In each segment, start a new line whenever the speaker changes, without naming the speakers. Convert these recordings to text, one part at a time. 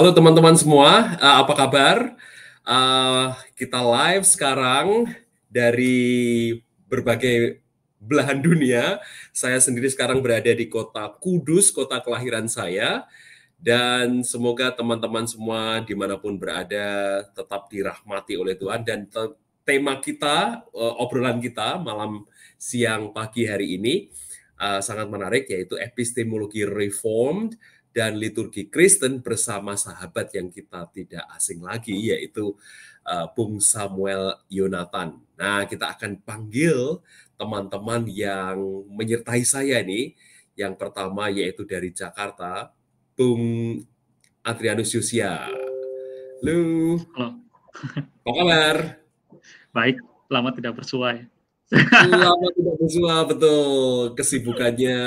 Halo teman-teman semua, uh, apa kabar? Uh, kita live sekarang dari berbagai belahan dunia. Saya sendiri sekarang berada di kota Kudus, kota kelahiran saya. Dan semoga teman-teman semua dimanapun berada tetap dirahmati oleh Tuhan. Dan te tema kita, uh, obrolan kita malam, siang, pagi hari ini uh, sangat menarik yaitu epistemologi reformed dan liturgi Kristen bersama sahabat yang kita tidak asing lagi yaitu uh, Bung Samuel Yonatan. Nah, kita akan panggil teman-teman yang menyertai saya ini, Yang pertama yaitu dari Jakarta, Bung Adrianus Yusia. Halo. Halo. Apa kabar? Baik, lama tidak bersuai. Lama tidak bersua, betul. Kesibukannya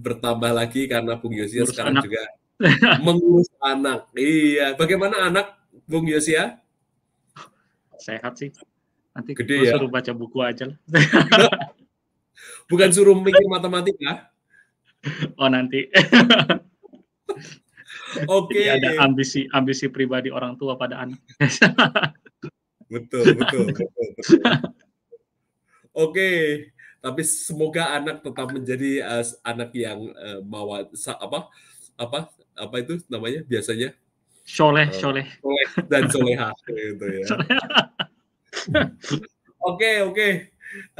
bertambah lagi karena Bung Yosia Urus sekarang anak. juga mengurus anak. Iya, bagaimana anak Bung Yosia? Sehat sih. Nanti Gede ya? suruh baca buku aja lah. Bukan suruh mikir matematika. Oh nanti.
Oke. Okay. ada ambisi ambisi pribadi orang tua pada anak.
betul, betul, betul. betul. Oke, tapi semoga anak tetap menjadi uh, anak yang uh, eh, mawa apa apa apa itu namanya biasanya soleh eh, soleh uh, dan soleha gitu ya. Oke oke.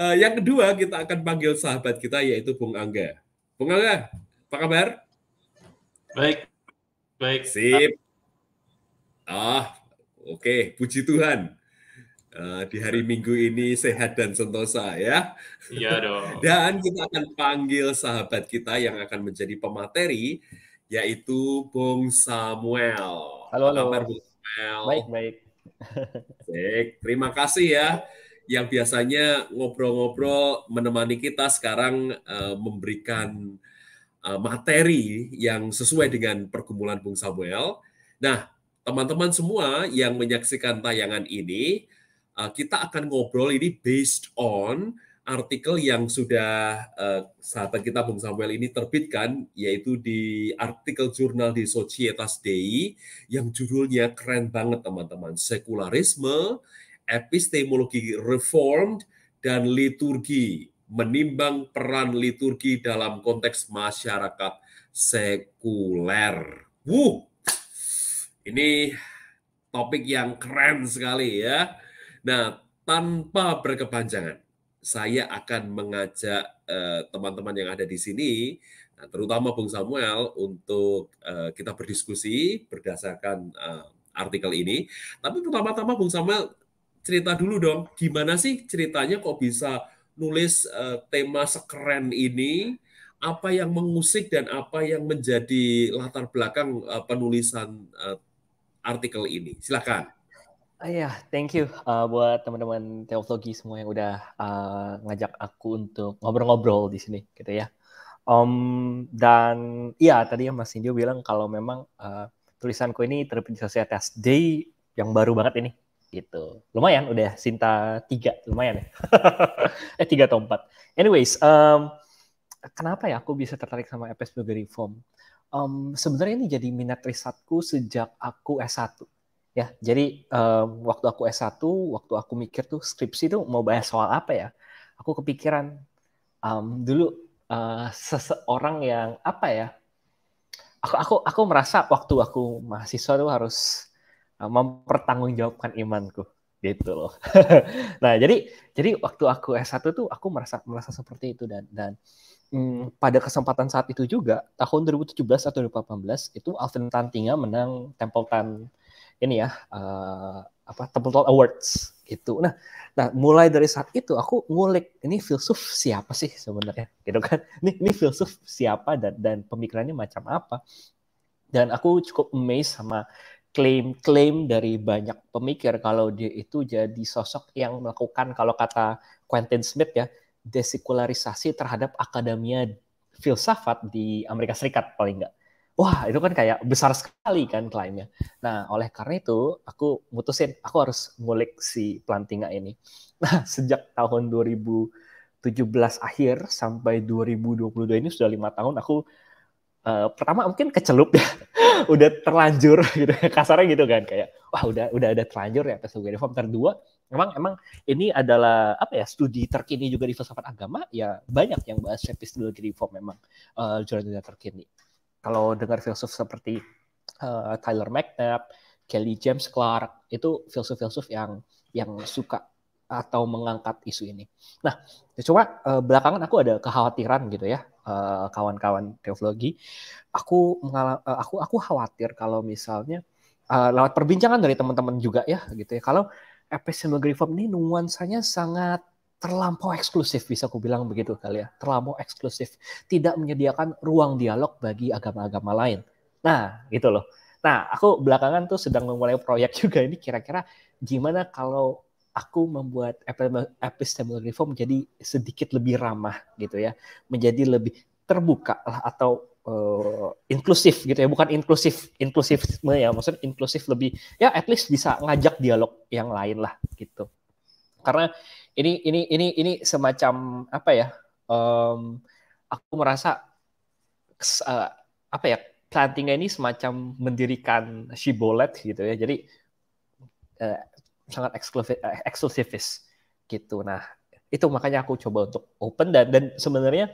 Uh, yang kedua kita akan panggil sahabat kita yaitu Bung Angga. Bung Angga, apa kabar? Baik, baik. Sip. Ah, oke. Okay. Puji Tuhan Eh, di hari Minggu ini sehat dan sentosa ya. Iya dong. dan kita akan panggil sahabat kita yang akan menjadi pemateri yaitu Bung Samuel. Halo, halo. Kabar Bung Samuel? Baik, baik. Baik, terima kasih ya yang biasanya ngobrol-ngobrol menemani kita sekarang uh, memberikan uh, materi yang sesuai dengan pergumulan Bung Samuel. Nah, teman-teman semua yang menyaksikan tayangan ini, uh, kita akan ngobrol ini based on artikel yang sudah uh, sahabat kita Bung Samuel ini terbitkan yaitu di artikel jurnal di Societas Dei yang judulnya keren banget teman-teman sekularisme epistemologi reformed dan liturgi menimbang peran liturgi dalam konteks masyarakat sekuler. Wuh, ini topik yang keren sekali ya. Nah, tanpa berkepanjangan, saya akan mengajak eh, teman-teman uh, yang ada di sini, nah, terutama Bung Samuel, untuk uh, kita berdiskusi berdasarkan uh, artikel ini. Tapi pertama-tama Bung Samuel cerita dulu dong, gimana sih ceritanya kok bisa nulis uh, tema sekeren ini? Apa yang mengusik dan apa yang menjadi latar belakang uh, penulisan uh, artikel ini? Silakan.
Ah, iya, yeah, thank you uh, buat teman-teman teologi semua yang udah uh, ngajak aku untuk ngobrol-ngobrol di sini, gitu ya. Um, dan iya tadi ya Mas Indio bilang kalau memang uh, tulisanku ini terpisah atas Day yang baru banget ini, gitu. Lumayan, udah Sinta tiga, lumayan ya. eh tiga atau empat. Anyways, um, kenapa ya aku bisa tertarik sama epistemologi reform? Um, sebenarnya ini jadi minat risetku sejak aku S1 Ya, jadi um, waktu aku S1, waktu aku mikir tuh skripsi tuh mau bahas soal apa ya? Aku kepikiran um, dulu uh, seseorang yang apa ya? Aku aku aku merasa waktu aku mahasiswa tuh harus eh, mempertanggungjawabkan imanku gitu loh. nah, jadi jadi waktu aku S1 tuh aku merasa merasa seperti itu dan dan hmm, pada kesempatan saat itu juga tahun 2017 atau 2018 itu Alvin Tantinga menang Templeton ini ya uh, apa Templeton Awards gitu. Nah, nah mulai dari saat itu aku ngulik ini filsuf siapa sih sebenarnya, gitu kan? Ini ini filsuf siapa dan dan pemikirannya macam apa? Dan aku cukup amazed sama klaim-klaim dari banyak pemikir kalau dia itu jadi sosok yang melakukan kalau kata Quentin Smith ya desikularisasi terhadap akademia filsafat di Amerika Serikat paling enggak wah itu kan kayak besar sekali kan klaimnya. Nah oleh karena itu aku mutusin aku harus ngulik si Plantinga ini. Nah sejak tahun 2017 akhir sampai 2022 ini sudah lima tahun aku uh, pertama mungkin kecelup ya udah terlanjur gitu kasarnya gitu kan kayak wah udah udah ada terlanjur ya PSU Reform terdua memang emang ini adalah apa ya studi terkini juga di filsafat agama ya banyak yang bahas epistemologi reform memang uh, eh, jurnal terkini kalau dengar filsuf seperti uh, Tyler McNabb, Kelly James Clark itu filsuf-filsuf yang yang suka atau mengangkat isu ini. Nah, ya cuma uh, belakangan aku ada kekhawatiran gitu ya, uh, kawan-kawan teologi. Aku mengalami, uh, aku aku khawatir kalau misalnya uh, lewat perbincangan dari teman-teman juga ya gitu ya, kalau epistemologi reform ini nuansanya sangat terlampau eksklusif bisa aku bilang begitu kali ya terlampau eksklusif tidak menyediakan ruang dialog bagi agama-agama lain nah gitu loh nah aku belakangan tuh sedang memulai proyek juga ini kira-kira gimana kalau aku membuat epistemologi reform menjadi sedikit lebih ramah gitu ya menjadi lebih terbuka lah atau uh, inklusif gitu ya bukan inklusif inklusif ya maksudnya inklusif lebih ya at least bisa ngajak dialog yang lain lah gitu karena ini ini ini ini semacam apa ya um, aku merasa uh, apa ya plantingnya ini semacam mendirikan shibolet gitu ya jadi uh, sangat eksklusif eh, eksklusifis gitu nah itu makanya aku coba untuk open dan dan sebenarnya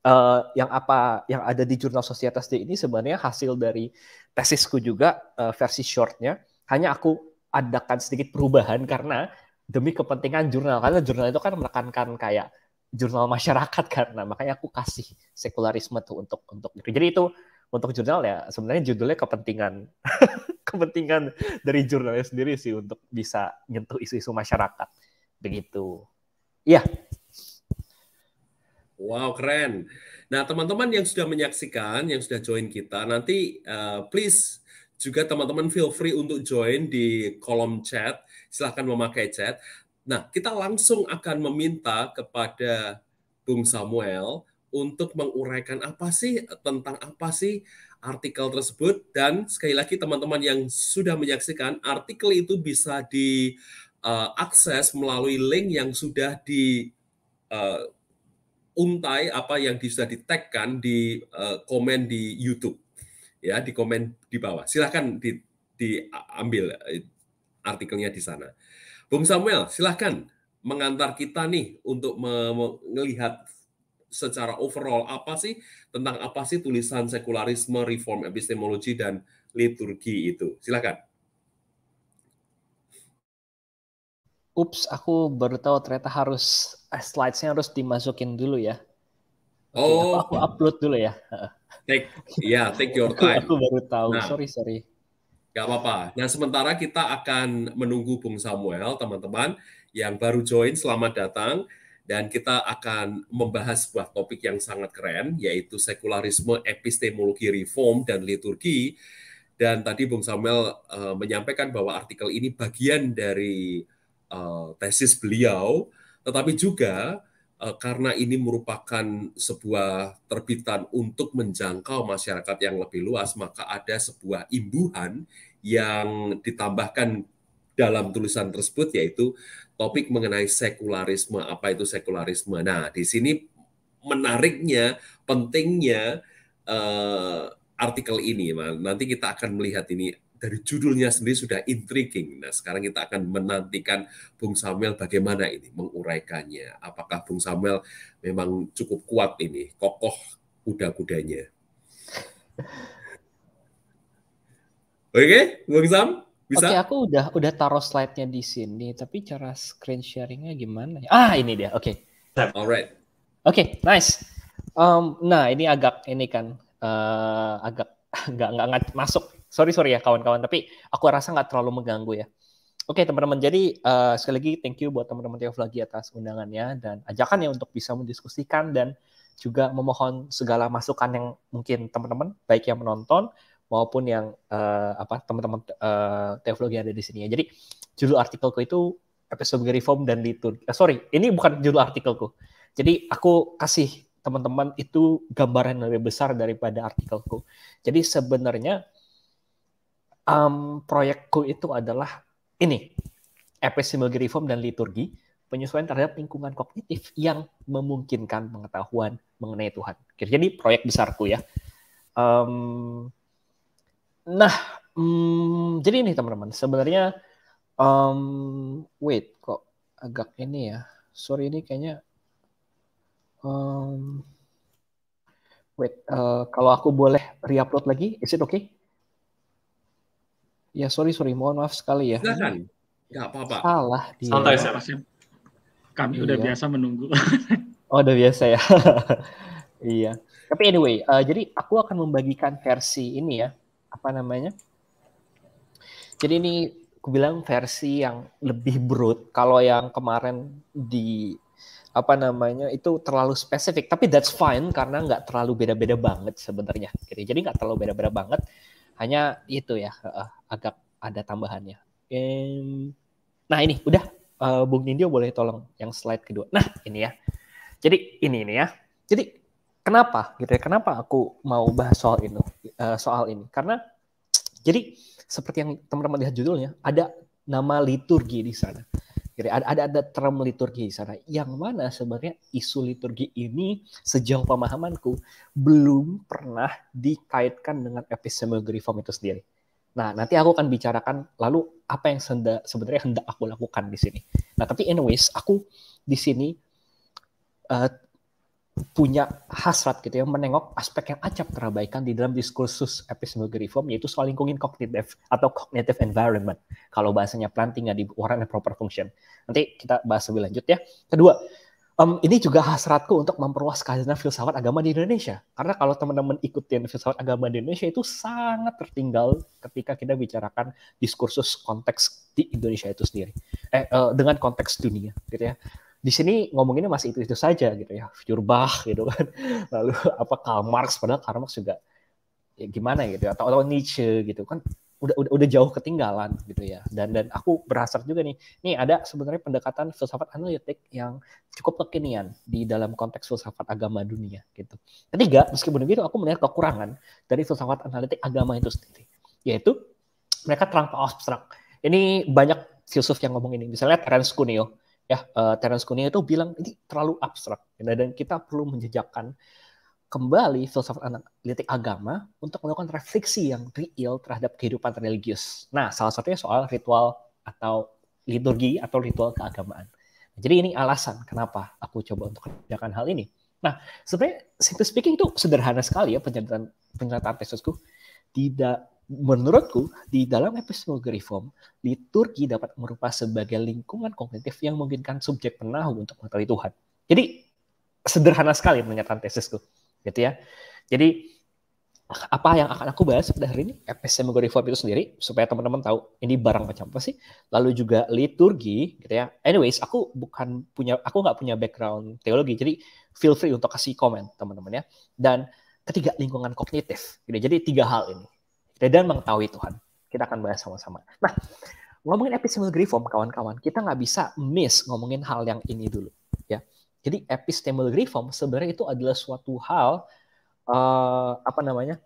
uh, yang apa yang ada di jurnal sosietas ini sebenarnya hasil dari tesisku juga uh, versi shortnya hanya aku adakan sedikit perubahan karena demi kepentingan jurnal karena jurnal itu kan menekankan kayak jurnal masyarakat karena makanya aku kasih sekularisme tuh untuk untuk jadi itu untuk jurnal ya sebenarnya judulnya kepentingan kepentingan dari jurnalnya sendiri sih untuk bisa nyentuh isu-isu masyarakat begitu iya
wow keren nah teman-teman yang sudah menyaksikan yang sudah join kita nanti uh, please juga teman-teman feel free untuk join di kolom chat silahkan memakai chat. Nah, kita langsung akan meminta kepada Bung Samuel untuk menguraikan apa sih tentang apa sih artikel tersebut dan sekali lagi teman-teman yang sudah menyaksikan artikel itu bisa diakses eh, uh, melalui link yang sudah di uh, untai apa yang di, sudah di eh, komen di YouTube ya di komen di bawah silahkan di diambil artikelnya di sana. Bung Samuel, silahkan mengantar kita nih untuk melihat secara overall apa sih tentang apa sih tulisan sekularisme, reform epistemologi dan liturgi itu. Silakan.
Ups, aku baru tahu ternyata harus eh, slides-nya harus dimasukin dulu ya. oh, aku, aku upload dulu ya.
Take, ya, yeah, take your time. aku baru tahu. Nah, sorry, sorry. Gak apa-apa. Nah, sementara kita akan menunggu Bung Samuel, teman-teman, yang baru join, selamat datang. Dan kita akan membahas sebuah topik yang sangat keren, yaitu sekularisme, epistemologi reform, dan liturgi. Dan tadi Bung Samuel uh, menyampaikan bahwa artikel ini bagian dari uh, tesis beliau, tetapi juga uh, karena ini merupakan sebuah terbitan untuk menjangkau masyarakat yang lebih luas, maka ada sebuah imbuhan yang ditambahkan dalam tulisan tersebut yaitu topik mengenai sekularisme apa itu sekularisme. Nah, di sini menariknya, pentingnya uh, artikel ini. Nanti kita akan melihat ini dari judulnya sendiri sudah intriguing. Nah, sekarang kita akan menantikan Bung Samuel bagaimana ini menguraikannya. Apakah Bung Samuel memang cukup kuat ini, kokoh kuda-kudanya? Oke, okay, Bung Sam,
bisa? Oke, okay, aku udah udah taruh slide-nya di sini, tapi cara screen sharing-nya gimana? Ya? Ah, ini dia. Oke. Okay. Alright. Oke, okay, nice. Um, nah, ini agak ini kan uh, agak nggak nggak masuk. Sorry sorry ya kawan-kawan, tapi aku rasa nggak terlalu mengganggu ya. Oke okay, teman-teman, jadi uh, sekali lagi thank you buat teman-teman Teof lagi atas undangannya dan ajakannya untuk bisa mendiskusikan dan juga memohon segala masukan yang mungkin teman-teman baik yang menonton maupun yang uh, apa teman-teman uh, eh, teologi yang ada di sini ya. Jadi judul artikelku itu episode reform dan liturgi. Uh, eh, sorry, ini bukan judul artikelku. Jadi aku kasih teman-teman itu gambaran lebih besar daripada artikelku. Jadi sebenarnya um, proyekku itu adalah ini epistemologi reform dan liturgi penyesuaian terhadap lingkungan kognitif yang memungkinkan pengetahuan mengenai Tuhan. Jadi proyek besarku ya. Um, Nah, hmm, jadi ini teman-teman, sebenarnya um, wait kok agak ini ya. Sorry ini kayaknya um, wait uh, kalau aku boleh reupload lagi, is it okay? Ya sorry sorry, mohon maaf sekali ya. Silakan.
Gak apa-apa.
Salah dia. Santai saya Kami udah iya. biasa menunggu.
oh, udah biasa ya. iya. Tapi anyway, uh, jadi aku akan membagikan versi ini ya, apa namanya? Jadi ini aku bilang versi yang lebih brut. Kalau yang kemarin di apa namanya itu terlalu spesifik, tapi that's fine karena nggak terlalu beda-beda banget sebenarnya. Jadi nggak terlalu beda-beda banget, hanya itu ya eh, agak ada tambahannya. Nah ini udah eh, Bung Nindyo boleh tolong yang slide kedua. Nah ini ya. Jadi ini ini ya. Jadi kenapa gitu ya? Kenapa aku mau bahas soal ini? uh, soal ini karena jadi seperti yang teman-teman lihat judulnya ada nama liturgi di sana. Jadi ada, ada ada term liturgi di sana yang mana sebenarnya isu liturgi ini sejauh pemahamanku belum pernah dikaitkan dengan epistemologi reform itu sendiri. Nah, nanti aku akan bicarakan lalu apa yang senda, sebenarnya hendak aku lakukan di sini. Nah, tapi anyways, aku di sini uh, punya hasrat gitu ya menengok aspek yang acap terabaikan di dalam diskursus epistemologi reform yaitu soal lingkungan kognitif atau cognitive environment kalau bahasanya planting nggak di warna proper function nanti kita bahas lebih lanjut ya kedua um, ini juga hasratku untuk memperluas kajian filsafat agama di Indonesia karena kalau teman-teman ikutin filsafat agama di Indonesia itu sangat tertinggal ketika kita bicarakan diskursus konteks di Indonesia itu sendiri eh, uh, dengan konteks dunia gitu ya di sini ngomonginnya masih itu itu saja gitu ya Feuerbach gitu kan lalu apa Karl Marx padahal Karl Marx juga ya gimana ya gitu ya, atau atau Nietzsche gitu kan udah udah udah jauh ketinggalan gitu ya dan dan aku berhasrat juga nih nih ada sebenarnya pendekatan filsafat analitik yang cukup kekinian di dalam konteks filsafat agama dunia gitu ketiga meskipun begitu aku melihat kekurangan dari filsafat analitik agama itu sendiri yaitu mereka terlampau abstrak ini banyak filsuf yang ngomong ini misalnya Terence Cuneo ya uh, Terence Kunia itu bilang ini terlalu abstrak dan kita perlu menjejakkan kembali filsafat analitik agama untuk melakukan refleksi yang real terhadap kehidupan religius. Nah, salah satunya soal ritual atau liturgi atau ritual keagamaan. Nah, jadi ini alasan kenapa aku coba untuk kerjakan hal ini. Nah, sebenarnya simply speaking itu sederhana sekali ya penyataan penyataan tesisku. Tidak menurutku di dalam epistemologi reform di dapat merupakan sebagai lingkungan kognitif yang memungkinkan subjek penahu untuk mengetahui Tuhan. Jadi sederhana sekali pernyataan tesisku, gitu ya. Jadi apa yang akan aku bahas pada hari ini epistemologi reform itu sendiri supaya teman-teman tahu ini barang macam apa sih lalu juga liturgi gitu ya anyways aku bukan punya aku nggak punya background teologi jadi feel free untuk kasih komen teman-teman ya dan ketiga lingkungan kognitif gitu jadi tiga hal ini dan mengetahui Tuhan. Kita akan bahas sama-sama. Nah, ngomongin epistemologi reform, kawan-kawan, kita nggak bisa miss ngomongin hal yang ini dulu. ya. Jadi epistemologi reform sebenarnya itu adalah suatu hal uh, apa namanya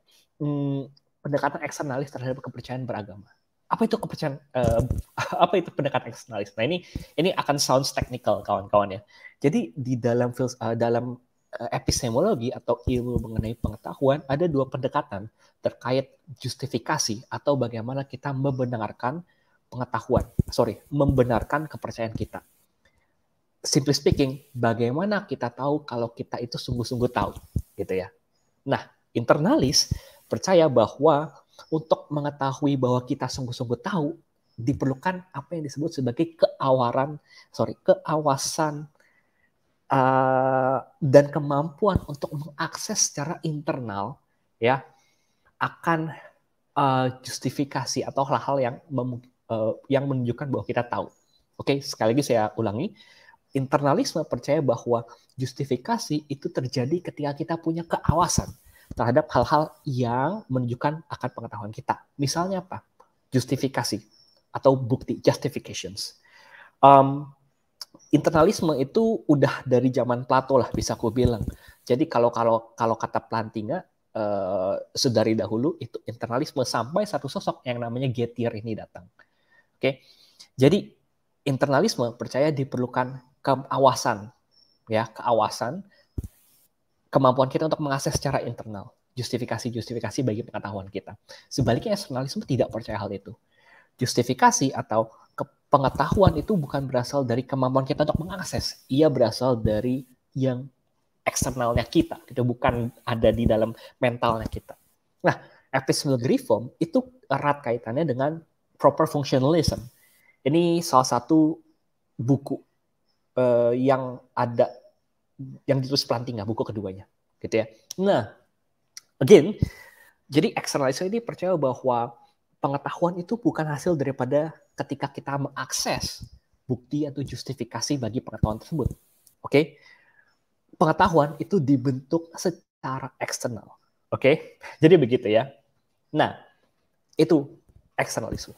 hmm, pendekatan eksternalis terhadap kepercayaan beragama. Apa itu kepercayaan? Uh, apa itu pendekatan eksternalis? Nah ini ini akan sounds technical kawan-kawan ya. Jadi di dalam uh, dalam Eh, epistemologi atau ilmu mengenai pengetahuan ada dua pendekatan terkait justifikasi atau bagaimana kita membenarkan pengetahuan, sorry, membenarkan kepercayaan kita. Simply speaking, bagaimana kita tahu kalau kita itu sungguh-sungguh tahu, gitu ya. Nah, internalis percaya bahwa untuk mengetahui bahwa kita sungguh-sungguh tahu diperlukan apa yang disebut sebagai keawaran, sorry, keawasan uh, dan kemampuan untuk mengakses secara internal ya akan uh, justifikasi atau hal-hal yang uh, yang menunjukkan bahwa kita tahu. Oke, sekali lagi saya ulangi, internalisme percaya bahwa justifikasi itu terjadi ketika kita punya keawasan terhadap hal-hal yang menunjukkan akan pengetahuan kita. Misalnya apa? Justifikasi atau bukti justifications. Um, internalisme itu udah dari zaman Plato lah bisa ku bilang. Jadi kalau kalau kalau kata Plantinga eh, sedari dahulu itu internalisme sampai satu sosok yang namanya Getir ini datang. Oke. Jadi internalisme percaya diperlukan keawasan ya, keawasan kemampuan kita untuk mengakses secara internal justifikasi-justifikasi bagi pengetahuan kita. Sebaliknya eksternalisme tidak percaya hal itu. Justifikasi atau pengetahuan itu bukan berasal dari kemampuan kita untuk mengakses. Ia berasal dari yang eksternalnya kita, itu bukan ada di dalam mentalnya kita. Nah, epistemic reform itu erat kaitannya dengan proper functionalism. Ini salah satu buku uh, yang ada yang ditulis pelantingnya, buku keduanya, gitu ya. Nah, again, jadi eksternalisme ini percaya bahwa pengetahuan itu bukan hasil daripada ketika kita mengakses bukti atau justifikasi bagi pengetahuan tersebut. Oke. Okay? Pengetahuan itu dibentuk secara eksternal. Oke. Okay? Jadi begitu ya. Nah, itu eksternalisme.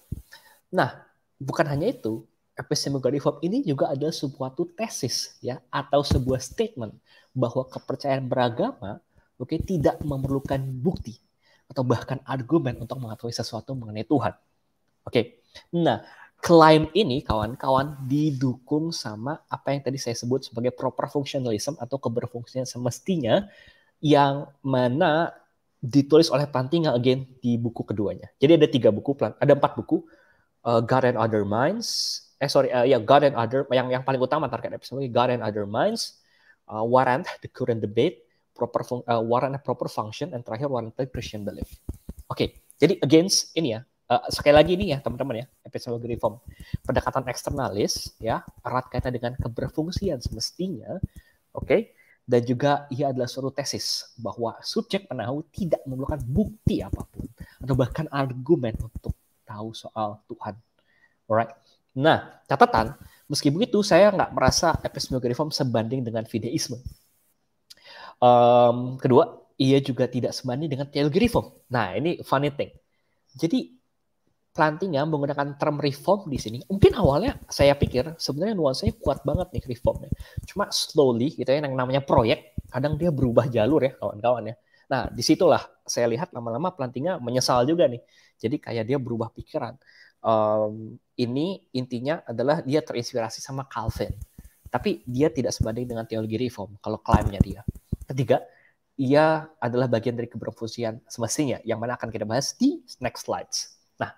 Nah, bukan hanya itu, epistemologi form ini juga adalah suatu tesis ya atau sebuah statement bahwa kepercayaan beragama oke okay, tidak memerlukan bukti atau bahkan argumen untuk mengetahui sesuatu mengenai Tuhan. Oke. Okay. Nah, klaim ini kawan-kawan didukung sama apa yang tadi saya sebut sebagai proper functionalism atau keberfungsian semestinya yang mana ditulis oleh Pantinga again di buku keduanya. Jadi ada tiga buku, ada empat buku, uh, God and Other Minds, eh sorry, uh, ya God and Other, yang yang paling utama target episode God and Other Minds, uh, Warrant, The Current Debate, proper fun, uh, Warrant Proper Function, dan terakhir Warrant Christian Belief. Oke, okay, jadi against ini ya, uh, sekali lagi ini ya teman-teman ya epistemologi reform pendekatan eksternalis ya erat kaitan dengan keberfungsian semestinya oke okay? dan juga ia adalah suatu tesis bahwa subjek penahu tidak memerlukan bukti apapun atau bahkan argumen untuk tahu soal Tuhan alright nah catatan meski begitu saya nggak merasa epistemologi reform sebanding dengan fideisme um, kedua ia juga tidak sebanding dengan teologi reform nah ini funny thing jadi Plantinga menggunakan term reform di sini. Mungkin awalnya saya pikir sebenarnya nuansanya kuat banget nih reformnya. Cuma slowly gitu ya yang namanya proyek kadang dia berubah jalur ya kawan-kawan ya. Nah disitulah saya lihat lama-lama Plantinga menyesal juga nih. Jadi kayak dia berubah pikiran. Um, ini intinya adalah dia terinspirasi sama Calvin. Tapi dia tidak sebanding dengan teologi reform kalau klaimnya dia. Ketiga, ia adalah bagian dari keberfungsian semestinya yang mana akan kita bahas di next slides. Nah,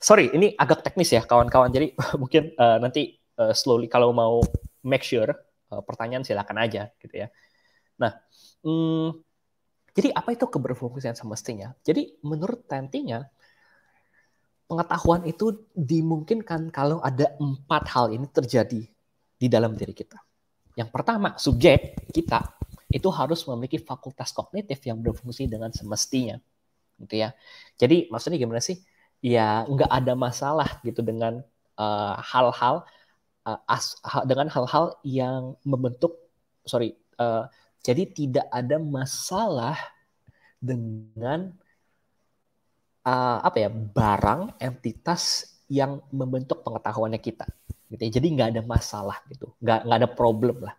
sorry, ini agak teknis ya kawan-kawan. Jadi mungkin uh, nanti uh, slowly kalau mau make sure uh, pertanyaan silakan aja gitu ya. Nah, hmm, jadi apa itu keberfungsian semestinya? Jadi menurut Tantinya pengetahuan itu dimungkinkan kalau ada empat hal ini terjadi di dalam diri kita. Yang pertama, subjek kita itu harus memiliki fakultas kognitif yang berfungsi dengan semestinya gitu ya. Jadi maksudnya gimana sih? ya nggak ada masalah gitu dengan eh, hal-hal uh, as, dengan hal-hal yang membentuk sorry uh, jadi tidak ada masalah dengan uh, apa ya barang entitas yang membentuk pengetahuannya kita gitu ya. jadi nggak ada masalah gitu nggak nggak ada problem lah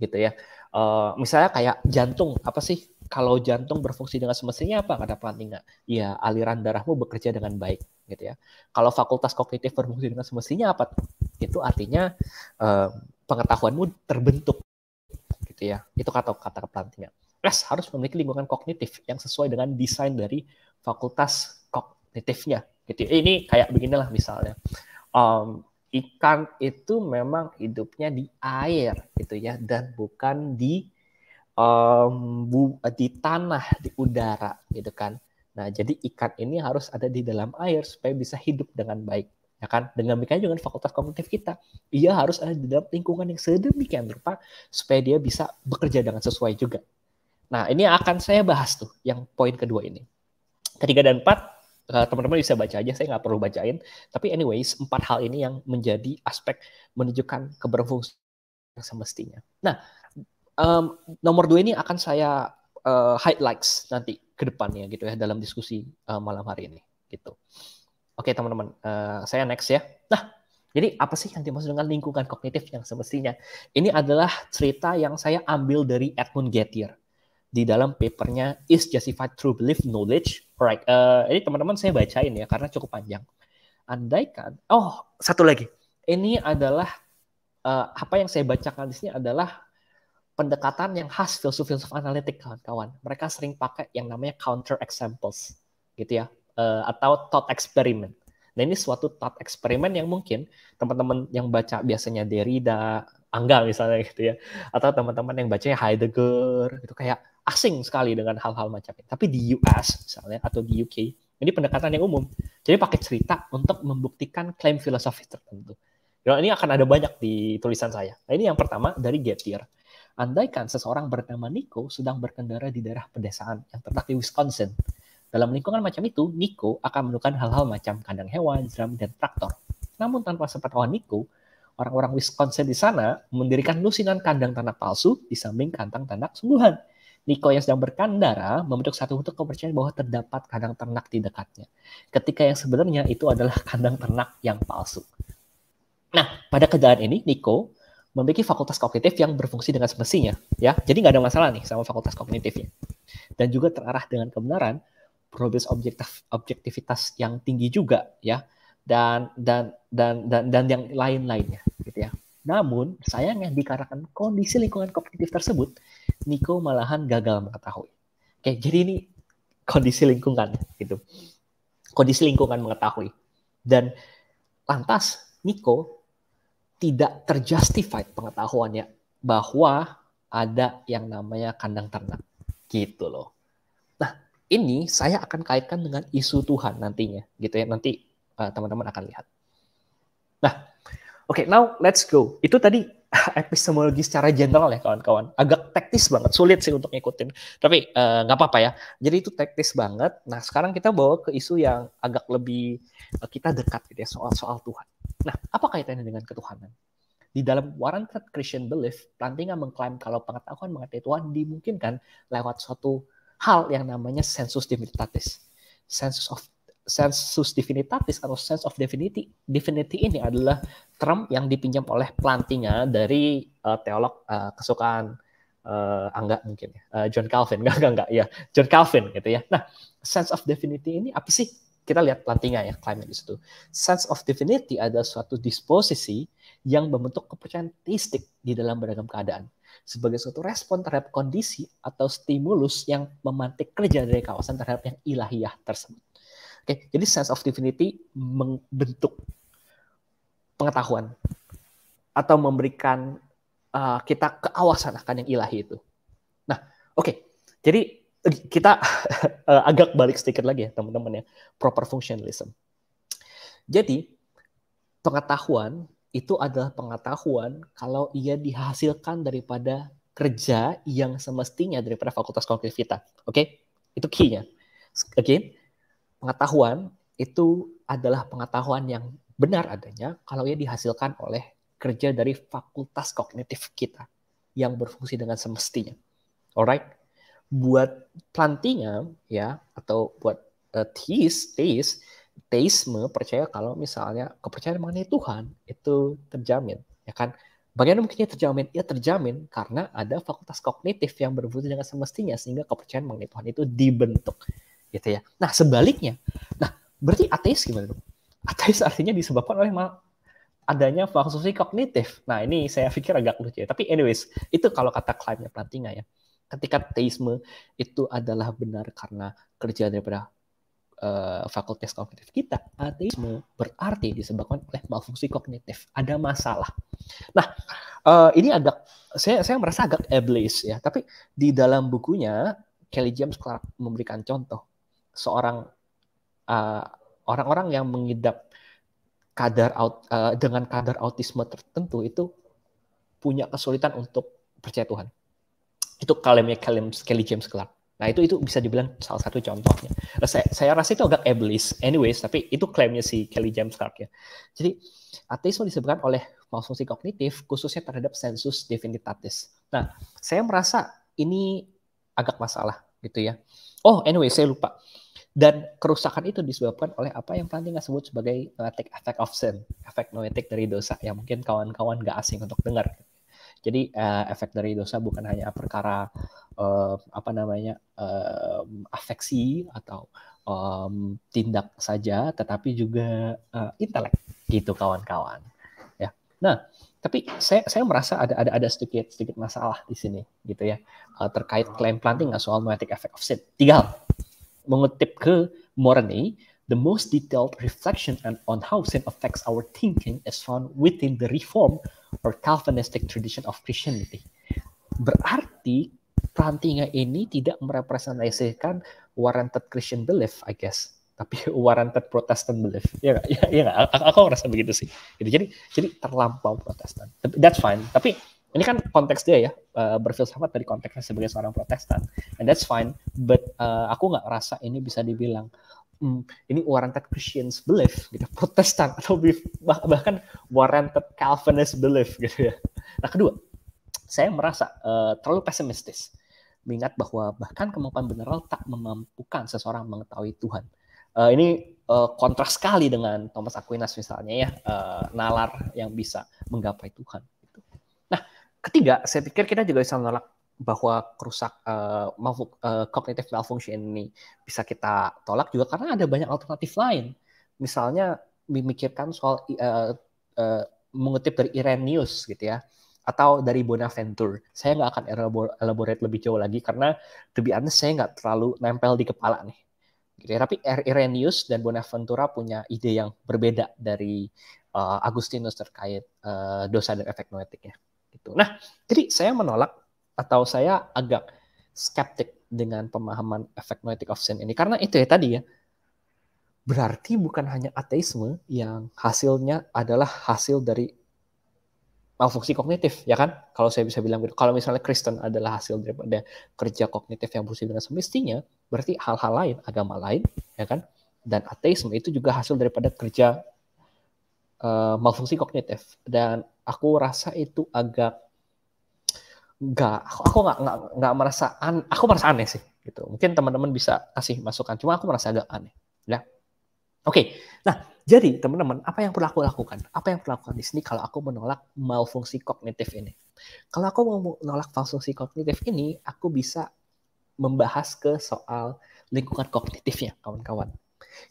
gitu ya uh, misalnya kayak jantung apa sih kalau jantung berfungsi dengan semestinya apa kata Plantinga? Ya aliran darahmu bekerja dengan baik gitu ya. Kalau fakultas kognitif berfungsi dengan semestinya apa? Itu artinya eh, pengetahuanmu terbentuk gitu ya. Itu kata kata Plantinga. Plus harus memiliki lingkungan kognitif yang sesuai dengan desain dari fakultas kognitifnya gitu. Ya. Ini kayak beginilah misalnya. Um, ikan itu memang hidupnya di air gitu ya dan bukan di um, bu, di tanah, di udara, gitu kan. Nah, jadi ikan ini harus ada di dalam air supaya bisa hidup dengan baik. Ya kan? Dengan demikian juga fakultas kognitif kita. Ia harus ada di dalam lingkungan yang sedemikian rupa supaya dia bisa bekerja dengan sesuai juga. Nah, ini akan saya bahas tuh yang poin kedua ini. Ketiga dan empat, eh, teman-teman bisa baca aja, saya nggak perlu bacain. Tapi anyways, empat hal ini yang menjadi aspek menunjukkan keberfungsian semestinya. Nah, um, nomor dua ini akan saya uh, eh, highlights nanti ke depannya gitu ya dalam diskusi uh, malam hari ini gitu. Oke teman-teman, uh, saya next ya. Nah, jadi apa sih yang dimaksud dengan lingkungan kognitif yang semestinya? Ini adalah cerita yang saya ambil dari Edmund Gettier di dalam papernya Is Justified True Belief Knowledge? Right. Uh, ini teman-teman saya bacain ya karena cukup panjang. Andaikan, oh satu lagi, ini adalah uh, apa yang saya bacakan di sini adalah pendekatan yang khas filsuf-filsuf analitik kawan-kawan. Mereka sering pakai yang namanya counter examples gitu ya uh, atau thought experiment. Nah ini suatu thought experiment yang mungkin teman-teman yang baca biasanya Derrida, Angga misalnya gitu ya, atau teman-teman yang bacanya Heidegger gitu kayak asing sekali dengan hal-hal macam ini. Tapi di US misalnya atau di UK ini pendekatan yang umum. Jadi pakai cerita untuk membuktikan klaim filosofis tertentu. Nah, ini akan ada banyak di tulisan saya. Nah, ini yang pertama dari Gettier. Andaikan seseorang bernama Nico sedang berkendara di daerah pedesaan yang terletak di Wisconsin, dalam lingkungan macam itu, Nico akan menemukan hal-hal macam kandang hewan, drum, dan traktor. Namun tanpa sepengetahuan Nico, orang-orang Wisconsin di sana mendirikan lusinan kandang tanah palsu di samping kandang tanah sungguhan. Niko yang sedang berkandara membentuk satu untuk kepercayaan bahwa terdapat kandang ternak di dekatnya. Ketika yang sebenarnya itu adalah kandang ternak yang palsu. Nah, pada keadaan ini, Niko memiliki fakultas kognitif yang berfungsi dengan semestinya, ya. Jadi nggak ada masalah nih sama fakultas kognitifnya. Dan juga terarah dengan kebenaran, probabilitas objektif, objektivitas yang tinggi juga, ya. Dan dan dan dan dan yang lain-lainnya, gitu ya. Namun sayangnya dikarenakan kondisi lingkungan kognitif tersebut, Nico malahan gagal mengetahui. Oke, jadi ini kondisi lingkungan, gitu. Kondisi lingkungan mengetahui. Dan lantas Niko tidak terjustified pengetahuannya bahwa ada yang namanya kandang ternak gitu loh. Nah ini saya akan kaitkan dengan isu Tuhan nantinya gitu ya nanti eh, teman-teman uh, akan lihat. Nah oke okay, now let's go itu tadi epistemologi secara general ya kawan-kawan agak teknis banget sulit sih untuk ngikutin tapi eh, nggak uh, apa-apa ya jadi itu teknis banget nah sekarang kita bawa ke isu yang agak lebih eh, kita dekat gitu ya soal soal Tuhan Nah, apa kaitannya dengan ketuhanan? Di dalam warranted Christian belief, Plantinga mengklaim kalau pengetahuan mengenai Tuhan dimungkinkan lewat suatu hal yang namanya sensus divinitatis. Sensus of sensus divinitatis atau sense of divinity. Divinity ini adalah term yang dipinjam oleh Plantinga dari uh, teolog uh, kesukaan uh, Angga mungkin ya. Uh, John Calvin, enggak, enggak, enggak, ya. John Calvin gitu ya. Nah, sense of divinity ini apa sih? kita lihat pelatihnya ya climate di situ. Sense of divinity adalah suatu disposisi yang membentuk kepercayaan teistik di dalam beragam keadaan sebagai suatu respon terhadap kondisi atau stimulus yang memantik kerja dari kawasan terhadap yang ilahiyah tersebut. Oke, jadi sense of divinity membentuk pengetahuan atau memberikan uh, kita keawasan akan yang ilahi itu. Nah, oke. Jadi kita eh, agak balik sedikit lagi ya teman-teman ya proper functionalism. Jadi pengetahuan itu adalah pengetahuan kalau ia dihasilkan daripada kerja yang semestinya daripada fakultas kognitif kita. Oke? Okay? Itu key-nya. Again, pengetahuan itu adalah pengetahuan yang benar adanya kalau ia dihasilkan oleh kerja dari fakultas kognitif kita yang berfungsi dengan semestinya. Alright? buat plantinga ya atau buat uh, eh, teis teis teisme percaya kalau misalnya kepercayaan mengenai Tuhan itu terjamin ya kan Bagaimana mungkinnya terjamin? Ya terjamin karena ada fakultas kognitif yang berfungsi dengan semestinya sehingga kepercayaan mengenai Tuhan itu dibentuk. Gitu ya. Nah, sebaliknya. Nah, berarti ateis gimana tuh Ateis artinya disebabkan oleh adanya fakultas kognitif. Nah, ini saya pikir agak lucu ya. Tapi anyways, itu kalau kata klaimnya Plantinga ya ketika teisme itu adalah benar karena kerja daripada uh, fakultas kognitif kita, ateisme berarti disebabkan oleh malfungsi kognitif. Ada masalah. Nah, uh, ini agak saya saya merasa agak iblis ya, tapi di dalam bukunya Kelly James Clark memberikan contoh seorang orang eh, orang-orang yang mengidap kadar out, uh, dengan kadar autisme tertentu itu punya kesulitan untuk percaya Tuhan itu kalemnya kalem Kelly James Clark. Nah itu itu bisa dibilang salah satu contohnya. Nah, saya, saya rasa itu agak ableis, anyways, tapi itu klaimnya si Kelly James Clark ya. Jadi ateisme disebabkan oleh malfungsi kognitif khususnya terhadap sensus definitatis. Nah saya merasa ini agak masalah gitu ya. Oh anyway saya lupa. Dan kerusakan itu disebabkan oleh apa yang paling nggak sebut sebagai noetic uh, effect of sin, efek noetic dari dosa. yang mungkin kawan-kawan nggak asing untuk dengar. Jadi uh, efek dari dosa bukan hanya perkara uh, apa namanya uh, afeksi atau um, tindak saja, tetapi juga uh, intelek gitu kawan-kawan. Ya. Nah, tapi saya saya merasa ada ada ada sedikit sedikit masalah di sini gitu ya uh, terkait klaim planting soal noetic effect of sin. Tiga Mengutip ke Morney, the most detailed reflection on how sin affects our thinking is found within the reform or Calvinistic tradition of Christianity. Berarti perantinya ini tidak merepresentasikan warranted Christian belief, I guess, tapi warranted Protestant belief. Ya, ya, ya aku, aku ngerasa begitu sih. Jadi, gitu, Jadi, jadi terlampau Protestant That's fine. Tapi ini kan konteks dia ya e, berfilsafat dari konteksnya sebagai seorang Protestan, and that's fine. But uh, aku nggak rasa ini bisa dibilang Hmm, ini warranted Christians belief gitu Protestan atau bahkan warranted Calvinist belief gitu ya. Nah kedua, saya merasa uh, terlalu pesimistis mengingat bahwa bahkan kemampuan beneral tak memampukan seseorang mengetahui Tuhan. Uh, ini uh, kontras sekali dengan Thomas Aquinas misalnya ya uh, nalar yang bisa menggapai Tuhan. Gitu. Nah ketiga, saya pikir kita juga bisa menolak bahwa kerusak uh, uh, cognitive malfunction ini bisa kita tolak juga karena ada banyak alternatif lain. Misalnya memikirkan soal uh, uh, mengutip dari Irenius gitu ya atau dari Bonaventure. Saya nggak akan elaborate lebih jauh lagi karena to be honest saya nggak terlalu nempel di kepala nih. Gitu ya. Tapi Irenius dan Bonaventura punya ide yang berbeda dari uh, Agustinus terkait uh, dosa dan efek noetiknya. Gitu. Nah, jadi saya menolak atau saya agak skeptik dengan pemahaman efek noetic of sin ini karena itu ya tadi ya berarti bukan hanya ateisme yang hasilnya adalah hasil dari malfungsi kognitif ya kan kalau saya bisa bilang gitu kalau misalnya Kristen adalah hasil daripada kerja kognitif yang bersih dengan semestinya berarti hal-hal lain agama lain ya kan dan ateisme itu juga hasil daripada kerja uh, malfungsi kognitif dan aku rasa itu agak nggak aku aku nggak nggak nggak merasa an, aku merasa aneh sih gitu mungkin teman-teman bisa kasih masukan cuma aku merasa agak aneh ya oke okay. nah jadi teman-teman apa yang perlu aku lakukan apa yang perlu aku lakukan di sini kalau aku menolak malfungsi kognitif ini kalau aku mau menolak malfungsi kognitif ini aku bisa membahas ke soal lingkungan kognitifnya kawan-kawan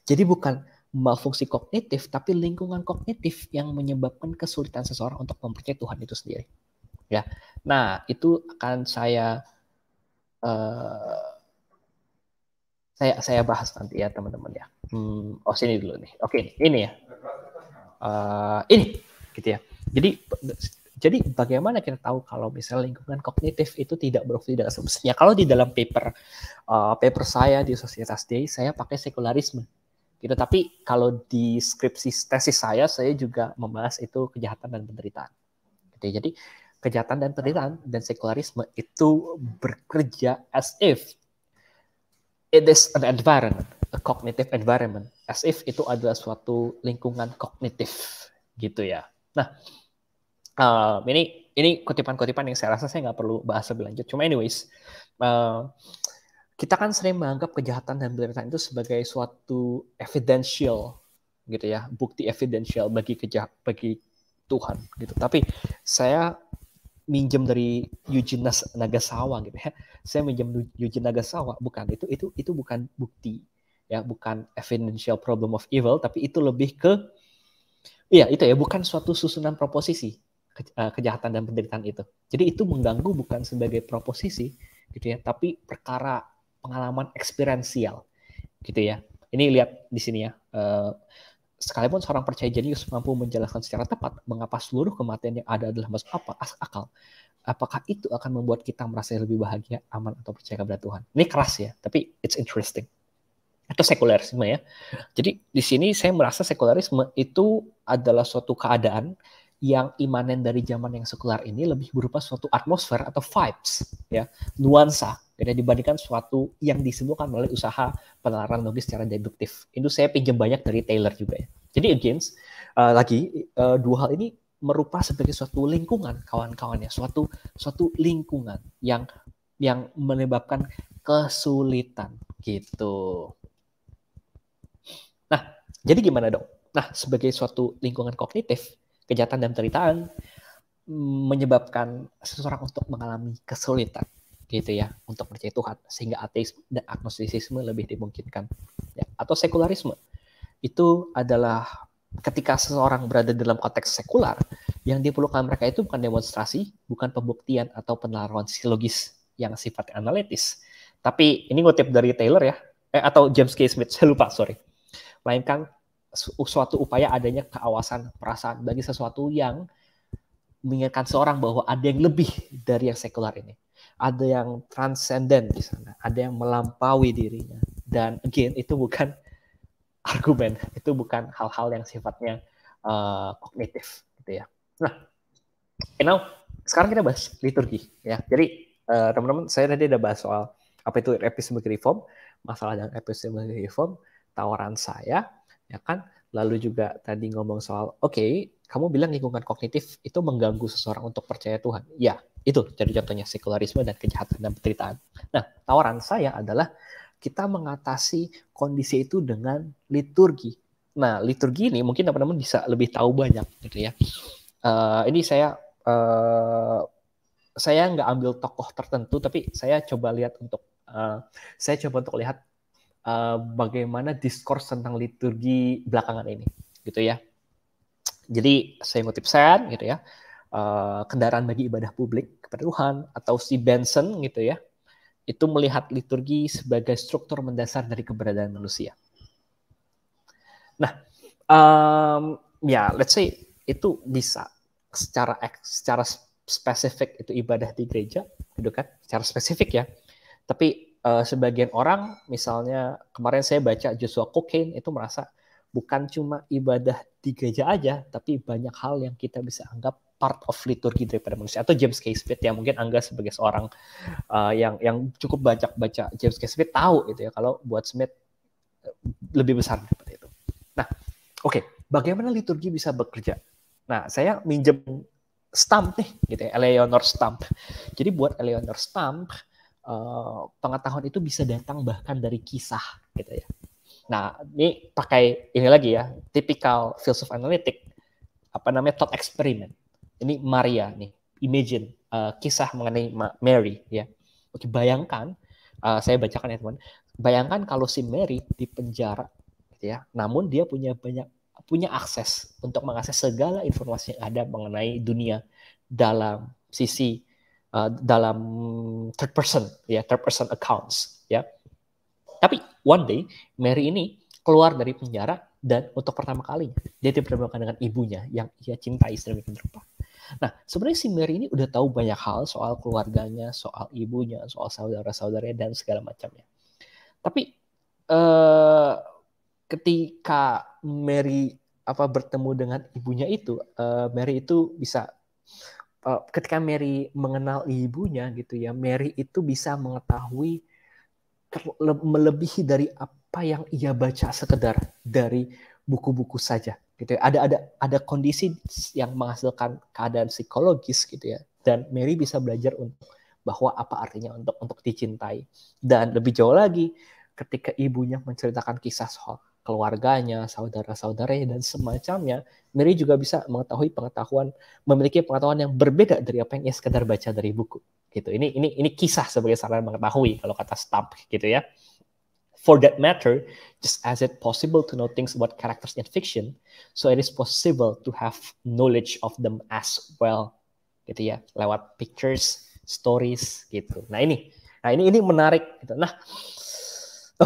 jadi bukan malfungsi kognitif tapi lingkungan kognitif yang menyebabkan kesulitan seseorang untuk mempercayai Tuhan itu sendiri ya. Nah, itu akan saya uh, saya saya bahas nanti ya teman-teman ya. Hmm, oh sini dulu nih. Oke, ini, ini ya. Uh, ini gitu ya. Jadi jadi bagaimana kita tahu kalau misalnya lingkungan kognitif itu tidak berfungsi dengan semestinya? Kalau di dalam paper uh, paper saya di Societas Day saya pakai sekularisme. Gitu. Tapi kalau di skripsi tesis saya saya juga membahas itu kejahatan dan penderitaan. Gitu. Ya. Jadi kejahatan dan penderitaan dan sekularisme itu bekerja as if it is an environment, a cognitive environment, as if itu adalah suatu lingkungan kognitif gitu ya. Nah, uh, ini ini kutipan-kutipan yang saya rasa saya nggak perlu bahas lebih lanjut. Cuma anyways, uh, kita kan sering menganggap kejahatan dan penderitaan itu sebagai suatu evidential gitu ya, bukti evidential bagi kejahat bagi Tuhan gitu. Tapi saya minjem dari Yujin Nagasawa gitu ya. Saya minjem Yujin Nagasawa, bukan itu itu itu bukan bukti ya, bukan evidential problem of evil, tapi itu lebih ke iya itu ya, bukan suatu susunan proposisi ke, uh, kejahatan dan penderitaan itu. Jadi itu mengganggu bukan sebagai proposisi gitu ya, tapi perkara pengalaman eksperensial gitu ya. Ini lihat di sini ya. Uh, sekalipun seorang percaya jenius mampu menjelaskan secara tepat mengapa seluruh kematian yang ada adalah masuk apa akal, apakah itu akan membuat kita merasa lebih bahagia, aman atau percaya kepada Tuhan? Ini keras ya, tapi it's interesting. atau sekularisme ya. Jadi di sini saya merasa sekularisme itu adalah suatu keadaan yang imanen dari zaman yang sekular ini lebih berupa suatu atmosfer atau vibes ya, nuansa tidak dibandingkan suatu yang disebutkan oleh usaha penalaran logis secara deduktif. Itu saya pinjam banyak dari Taylor juga ya. Jadi again, uh, eh, lagi uh, dua hal ini merupa sebagai suatu lingkungan kawan-kawannya, suatu suatu lingkungan yang yang menyebabkan kesulitan gitu. Nah, jadi gimana dong? Nah, sebagai suatu lingkungan kognitif, kejahatan dan penderitaan mm, menyebabkan seseorang untuk mengalami kesulitan gitu ya untuk percaya Tuhan sehingga ateisme dan agnostisisme lebih dimungkinkan ya, atau sekularisme itu adalah ketika seseorang berada dalam konteks sekular yang diperlukan mereka itu bukan demonstrasi bukan pembuktian atau penelaruan silogis yang sifat analitis tapi ini ngutip dari Taylor ya eh, atau James K Smith saya lupa sorry melainkan suatu upaya adanya keawasan perasaan bagi sesuatu yang mengingatkan seorang bahwa ada yang lebih dari yang sekular ini ada yang transenden di sana, ada yang melampaui dirinya. Dan again itu bukan argumen, itu bukan hal-hal yang sifatnya uh, kognitif gitu ya. Nah, okay, now sekarang kita bahas liturgi ya. Jadi teman eh, teman-teman saya tadi ada bahas soal apa itu epistemic reform, masalah yang epistemic reform, tawaran saya ya kan. Lalu juga tadi ngomong soal oke, okay, kamu bilang lingkungan kognitif itu mengganggu seseorang untuk percaya Tuhan. Ya, itu jadi contohnya sekularisme dan kejahatan dan penderitaan. Nah, tawaran saya adalah kita mengatasi kondisi itu dengan liturgi. Nah, liturgi ini mungkin teman-teman bisa lebih tahu banyak gitu ya. Uh, ini saya uh, saya nggak ambil tokoh tertentu, tapi saya coba lihat untuk uh, saya coba untuk lihat uh, bagaimana diskurs tentang liturgi belakangan ini, gitu ya. Jadi saya ngutip Sen, gitu ya Eh, kendaraan bagi ibadah publik kepada Tuhan atau si Benson gitu ya itu melihat liturgi sebagai struktur mendasar dari keberadaan manusia. Nah, um, ya let's say itu bisa secara secara spesifik itu ibadah di gereja, gitu kan? Secara spesifik ya. Tapi uh, sebagian orang misalnya kemarin saya baca Joshua Cocaine itu merasa bukan cuma ibadah di gereja aja, tapi banyak hal yang kita bisa anggap part of liturgi daripada manusia atau James K. Smith yang mungkin Angga sebagai seorang uh, yang yang cukup banyak baca James K. Smith tahu itu ya kalau buat Smith uh, lebih besar seperti itu. Nah, oke, okay. bagaimana liturgi bisa bekerja? Nah, saya minjem stamp nih gitu ya, Eleanor Stamp. Jadi buat Eleanor Stamp, uh, pengetahuan itu bisa datang bahkan dari kisah gitu ya. Nah, ini pakai ini lagi ya, tipikal filsuf analitik apa namanya thought experiment ini Maria nih imagine uh, kisah mengenai Mary ya oke bayangkan uh, saya bacakan ya teman bayangkan kalau si Mary di penjara ya namun dia punya banyak punya akses untuk mengakses segala informasi yang ada mengenai dunia dalam sisi uh, dalam third person ya third person accounts ya tapi one day Mary ini keluar dari penjara dan untuk pertama kalinya dia dipertemukan dengan ibunya yang ia cintai sedemikian rupa Nah, sebenarnya si Mary ini udah tahu banyak hal soal keluarganya, soal ibunya, soal saudara-saudaranya dan segala macamnya. Tapi eh, ketika Mary apa bertemu dengan ibunya itu, eh, Mary itu bisa eh, ketika Mary mengenal ibunya gitu ya, Mary itu bisa mengetahui melebihi dari apa yang ia baca sekedar dari buku-buku saja gitu ya. ada ada ada kondisi yang menghasilkan keadaan psikologis gitu ya dan Mary bisa belajar untuk bahwa apa artinya untuk untuk dicintai dan lebih jauh lagi ketika ibunya menceritakan kisah soal keluarganya, saudara-saudaranya, dan semacamnya, Mary juga bisa mengetahui pengetahuan, memiliki pengetahuan yang berbeda dari apa yang ia sekedar baca dari buku. Gitu. Ini ini ini kisah sebagai sarana mengetahui kalau kata Stamp gitu ya. For that matter, just as it possible to know things about characters in fiction, so it is possible to have knowledge of them as well, gitu ya, lewat pictures, stories, gitu. Nah ini, nah ini ini menarik. Gitu. Nah,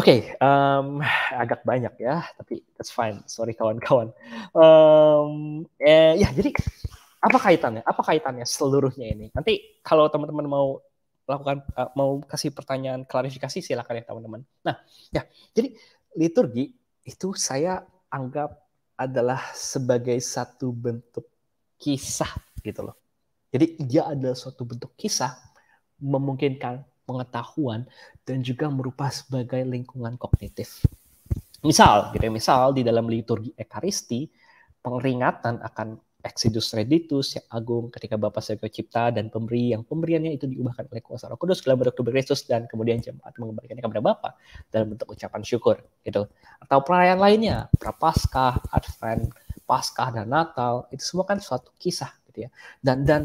oke, okay, um, agak banyak ya, tapi that's fine. Sorry kawan-kawan. Um, eh, ya jadi apa kaitannya? Apa kaitannya seluruhnya ini? Nanti kalau teman-teman mau lakukan uh, eh, mau kasih pertanyaan klarifikasi silakan ya teman-teman. Nah, ya. Jadi liturgi itu saya anggap adalah sebagai satu bentuk kisah gitu loh. Jadi dia adalah suatu bentuk kisah memungkinkan pengetahuan dan juga merupakan sebagai lingkungan kognitif. Misal, gitu ya, misal di dalam liturgi Ekaristi, pengeringatan akan Exodus Reditus, yang agung ketika Bapa sebagai cipta dan pemberi yang pemberiannya itu diubahkan oleh kuasa Roh Kudus dalam bentuk tubuh Kristus dan kemudian jemaat mengembalikannya kepada Bapa dalam bentuk ucapan syukur gitu atau perayaan lainnya Prapaskah, Advent, Paskah dan Natal itu semua kan suatu kisah gitu ya dan dan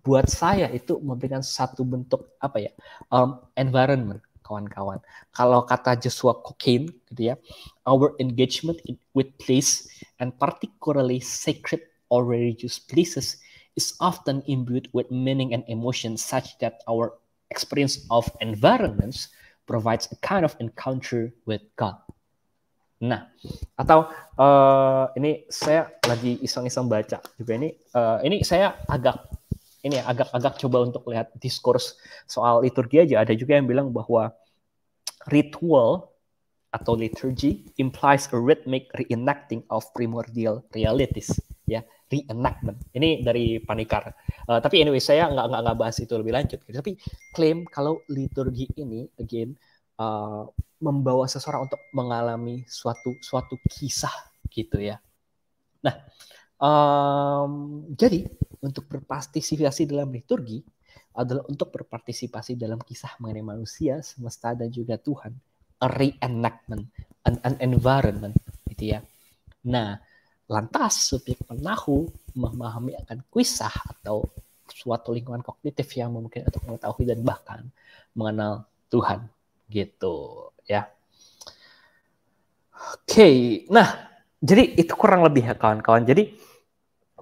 buat saya itu memberikan satu bentuk apa ya um, environment kawan-kawan kalau kata Joshua Cocaine gitu ya our engagement with place and particularly sacred or religious places is often imbued with meaning and emotion such that our experience of environments provides a kind of encounter with God. Nah, atau uh, ini saya lagi iseng-iseng baca juga ini uh, ini saya agak ini agak-agak coba untuk lihat diskurs soal liturgi aja ada juga yang bilang bahwa ritual atau liturgy implies a rhythmic reenacting of primordial realities ya reenactment. Ini dari Panikar. Uh, tapi anyway, saya nggak nggak nggak bahas itu lebih lanjut. Tapi klaim kalau liturgi ini again uh, membawa seseorang untuk mengalami suatu suatu kisah gitu ya. Nah, um, jadi untuk berpartisipasi dalam liturgi adalah untuk berpartisipasi dalam kisah mengenai manusia, semesta dan juga Tuhan, a reenactment, an, an environment gitu ya. Nah, Lantas, subjek penahu memahami akan kisah atau suatu lingkungan kognitif yang memungkinkan untuk mengetahui dan bahkan mengenal Tuhan. Gitu, ya. Oke, nah jadi itu kurang lebih ya kawan-kawan. Jadi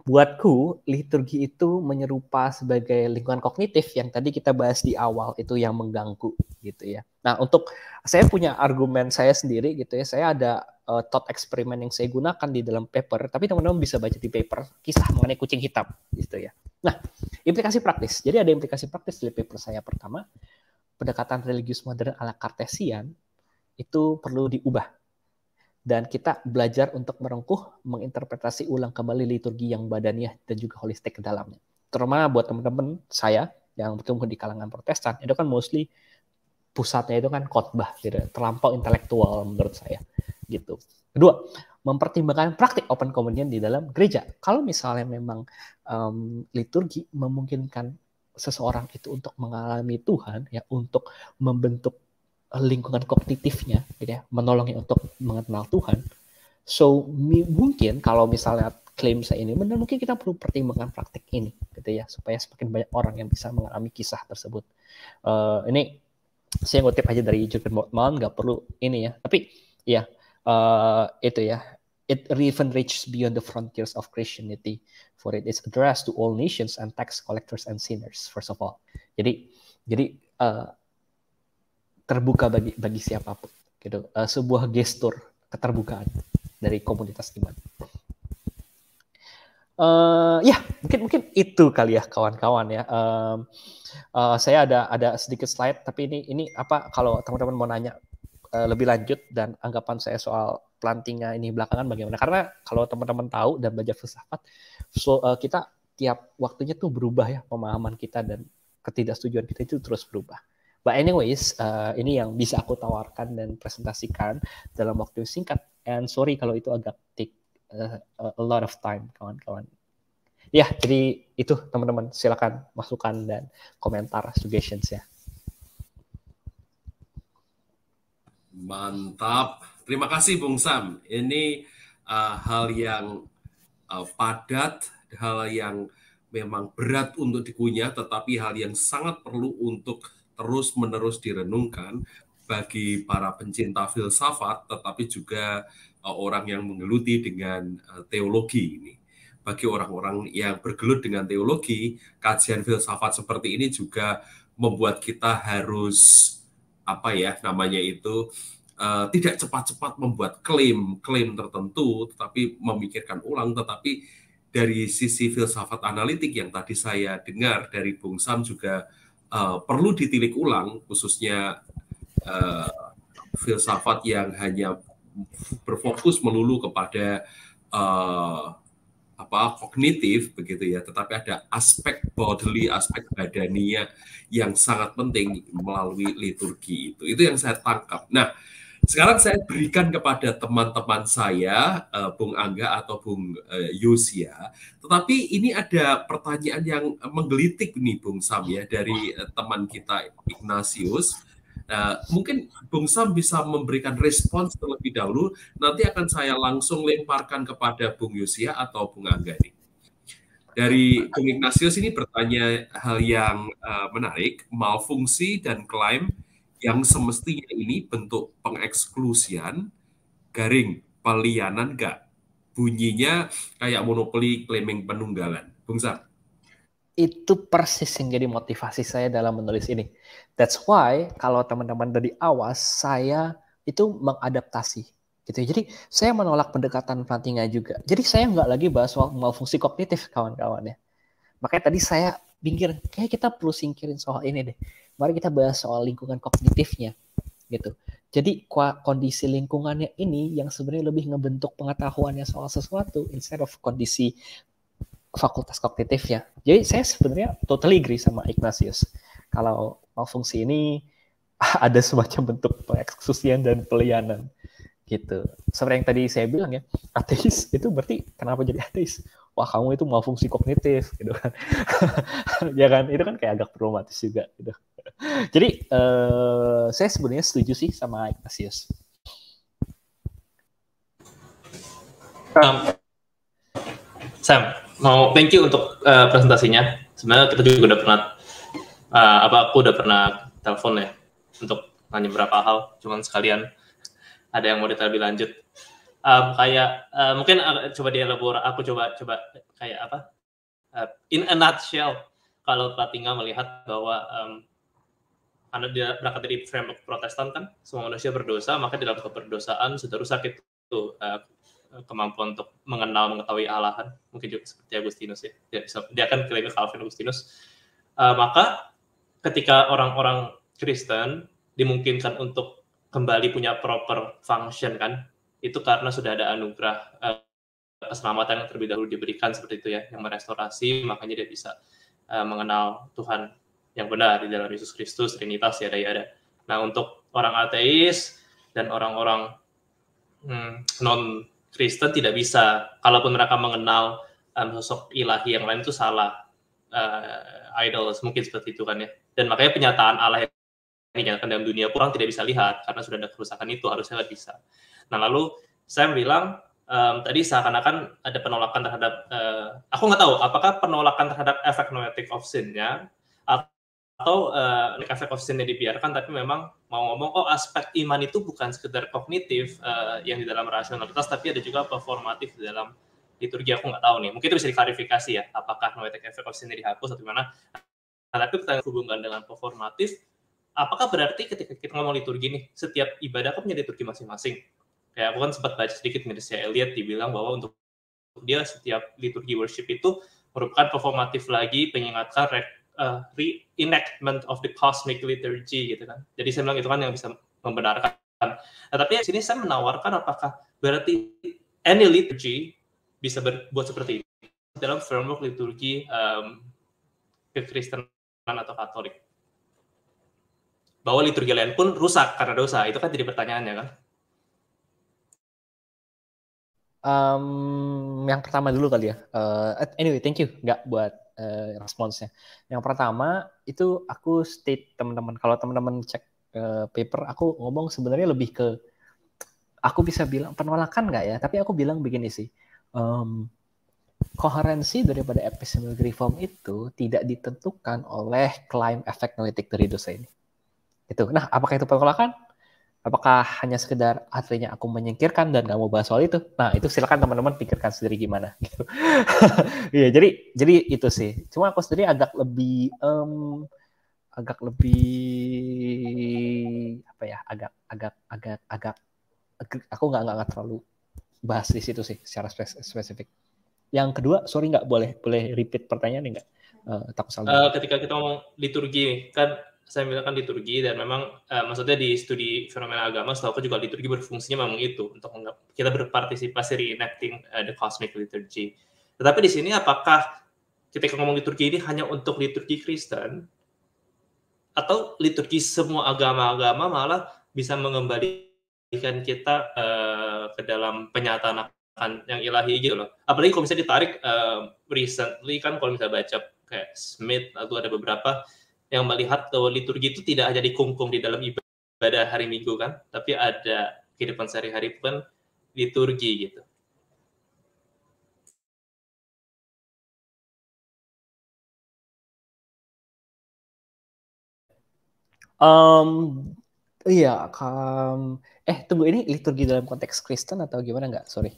buatku liturgi itu menyerupa sebagai lingkungan kognitif yang tadi kita bahas di awal itu yang mengganggu gitu ya. Nah, untuk saya punya argumen saya sendiri gitu ya. Saya ada uh, thought eksperimen yang saya gunakan di dalam paper, tapi teman-teman bisa baca di paper kisah mengenai kucing hitam gitu ya. Nah, implikasi praktis. Jadi ada implikasi praktis dari paper saya pertama, pendekatan religius modern ala Cartesian itu perlu diubah. Dan kita belajar untuk merengkuh, menginterpretasi ulang kembali liturgi yang badannya dan juga holistik ke dalamnya. Terutama buat teman-teman saya yang bertumbuh di kalangan protestan, itu kan mostly pusatnya itu kan khotbah, gitu. terlampau intelektual menurut saya gitu. Kedua, mempertimbangkan praktik open communion di dalam gereja. Kalau misalnya memang um, liturgi memungkinkan seseorang itu untuk mengalami Tuhan ya untuk membentuk lingkungan kognitifnya gitu ya, menolongnya untuk mengenal Tuhan. So mungkin kalau misalnya klaim saya ini benar mungkin kita perlu pertimbangkan praktik ini gitu ya supaya semakin banyak orang yang bisa mengalami kisah tersebut. Uh, ini saya ngutip aja dari Jurgen Moltmann nggak perlu ini ya. Tapi ya uh, itu ya it even reaches beyond the frontiers of Christianity for it is addressed to all nations and tax collectors and sinners first of all jadi jadi uh, terbuka bagi bagi siapapun gitu uh, sebuah gestur keterbukaan dari komunitas iman uh, ya mungkin mungkin itu kali ya kawan-kawan ya uh, uh, saya ada ada sedikit slide tapi ini ini apa kalau teman-teman mau nanya Eh, lebih lanjut dan anggapan saya soal plantingnya ini belakangan bagaimana? Karena kalau teman-teman tahu dan belajar filsafat, so, uh, kita tiap waktunya tuh berubah ya pemahaman kita dan ketidaksetujuan kita itu terus berubah. But anyways, uh, ini yang bisa aku tawarkan dan presentasikan dalam waktu singkat. And sorry kalau itu agak take a lot of time, kawan-kawan. Ya, jadi itu teman-teman silakan masukan dan komentar suggestions ya.
Mantap. Terima kasih Bung Sam. Ini uh, hal yang uh, padat, hal yang memang berat untuk dikunyah, tetapi hal yang sangat perlu untuk terus-menerus direnungkan bagi para pencinta filsafat, tetapi juga uh, orang yang menggeluti dengan uh, teologi ini. Bagi orang-orang yang bergelut dengan teologi, kajian filsafat seperti ini juga membuat kita harus apa ya namanya itu uh, tidak cepat-cepat membuat klaim-klaim tertentu, tetapi memikirkan ulang. Tetapi dari sisi filsafat analitik yang tadi saya dengar dari Bung Sam juga uh, perlu ditilik ulang, khususnya uh, filsafat yang hanya berfokus melulu kepada uh, apa kognitif begitu ya, tetapi ada aspek bodily, aspek badannya yang sangat penting melalui liturgi itu. Itu yang saya tangkap. Nah, sekarang saya berikan kepada teman-teman saya, eh, Bung Angga atau Bung uh, Yosia. Tetapi ini ada pertanyaan yang menggelitik nih, Bung Sam ya, dari eh, teman kita Ignatius. Nah, mungkin Bung Sam bisa memberikan respons terlebih dahulu. Nanti akan saya langsung lemparkan kepada Bung Yosia atau Bung Angga nih. Dari Bung Ignatius ini bertanya hal yang uh, menarik, malfungsi dan klaim yang semestinya ini bentuk pengeksklusian, garing, pelianan gak? Bunyinya kayak monopoli claiming penunggalan. Bung Sam.
Itu persis yang jadi motivasi saya dalam menulis ini That's why kalau teman-teman dari awas saya itu mengadaptasi gitu. Ya. Jadi saya menolak pendekatan Plantinga juga. Jadi saya nggak lagi bahas soal malfungsi kognitif kawan-kawan ya. Makanya tadi saya pinggir. kayak kita perlu singkirin soal ini deh. Mari kita bahas soal lingkungan kognitifnya gitu. Jadi kondisi lingkungannya ini yang sebenarnya lebih ngebentuk pengetahuannya soal sesuatu instead of kondisi fakultas kognitifnya. Jadi saya sebenarnya totally agree sama Ignatius kalau malfungsi ini ada semacam bentuk pengeksekusian dan pelayanan gitu. Seperti yang tadi saya bilang ya, ateis itu berarti kenapa jadi ateis? Wah kamu itu mau fungsi kognitif gitu kan, ya kan? Itu kan kayak agak problematis juga gitu. Jadi eh, saya sebenarnya setuju sih sama Ignatius.
Um, Sam, mau thank you untuk uh, presentasinya. Sebenarnya kita juga udah pernah uh, apa aku udah pernah telepon ya untuk nanya berapa hal cuman sekalian ada yang mau ditanya lebih lanjut um, kayak uh, mungkin uh, coba dielaborasi aku coba coba kayak apa uh, in a nutshell kalau tinggal melihat bahwa um, anda berangkat dari framework Protestan kan semua manusia berdosa maka dalam keberdosaan sudah rusak itu uh, kemampuan untuk mengenal mengetahui Allahan mungkin juga seperti Agustinus ya dia, dia kan kira Calvin Agustinus uh, maka ketika orang-orang Kristen dimungkinkan untuk kembali punya proper function kan itu karena sudah ada anugerah uh, keselamatan yang terlebih dahulu diberikan seperti itu ya yang merestorasi makanya dia bisa uh, mengenal Tuhan yang benar di dalam Yesus Kristus Trinitas ya ada ya ada nah untuk orang ateis dan orang-orang hmm, non Kristen tidak bisa kalaupun mereka mengenal um, sosok ilahi yang lain itu salah uh, idols mungkin seperti itu kan ya dan makanya penyataan Allah yang dinyatakan dalam dunia kurang tidak bisa lihat karena sudah ada kerusakan itu harusnya nggak bisa. Nah lalu saya bilang um, tadi seakan-akan ada penolakan terhadap uh, aku nggak tahu apakah penolakan terhadap efek noetic of sin-nya atau uh, efek of sin-nya dibiarkan tapi memang mau ngomong oh aspek iman itu bukan sekedar kognitif uh, yang di dalam rasionalitas tapi ada juga performatif di dalam liturgi aku nggak tahu nih mungkin itu bisa diklarifikasi ya apakah noetic efek of sin-nya dihapus atau gimana tapi pertanyaan hubungan dengan performatif, apakah berarti ketika kita ngomong liturgi nih, setiap ibadah kan punya liturgi masing-masing? Kayak aku kan sempat baca sedikit Mircea Eliot dibilang bahwa untuk dia setiap liturgi worship itu merupakan performatif lagi pengingatkan re, uh, reenactment of the cosmic liturgy gitu kan. Jadi saya bilang itu kan yang bisa membenarkan. Nah, tapi di sini saya menawarkan apakah berarti any liturgy bisa berbuat seperti ini dalam framework liturgi um, kekristenan atau Katolik. Bahwa liturgi lain pun rusak karena dosa, itu kan jadi pertanyaannya kan?
Um, yang pertama dulu kali ya. Uh, anyway, thank you nggak buat uh, eh, responsnya. Yang pertama itu aku state teman-teman kalau teman-teman cek uh, paper aku ngomong sebenarnya lebih ke aku bisa bilang penolakan nggak ya? Tapi aku bilang begini sih. Um, koherensi daripada epistemic reform itu tidak ditentukan oleh klaim efek analitik dari dosa ini. Itu. Nah, apakah itu penolakan? Apakah hanya sekedar artinya aku menyingkirkan dan gak mau bahas soal itu? Nah, itu silakan teman-teman pikirkan sendiri gimana. Gitu. Iya, jadi jadi itu sih. Cuma aku sendiri agak lebih um, agak lebih apa ya? Agak agak agak agak aku nggak nggak terlalu bahas di situ sih secara spesifik yang kedua sorry nggak boleh boleh repeat pertanyaan nggak uh, eh, takut salah uh, eh,
ketika kita ngomong liturgi kan saya bilang kan liturgi dan memang uh, maksudnya di studi fenomena agama setahu aku juga liturgi berfungsinya memang itu untuk kita berpartisipasi reenacting uh, the cosmic liturgy tetapi di sini apakah ketika ngomong liturgi ini hanya untuk liturgi Kristen atau liturgi semua agama-agama malah bisa mengembalikan kita uh, ke dalam penyataan kan yang ilahi gitu loh. Apalagi kalau misalnya ditarik uh, recently kan kalau misalnya baca kayak Smith atau ada beberapa yang melihat bahwa liturgi itu tidak hanya dikungkum di dalam ibadah hari Minggu kan, tapi ada kehidupan sehari-hari pun liturgi gitu.
Um, iya,
um, eh tunggu ini liturgi dalam konteks Kristen atau gimana nggak? Sorry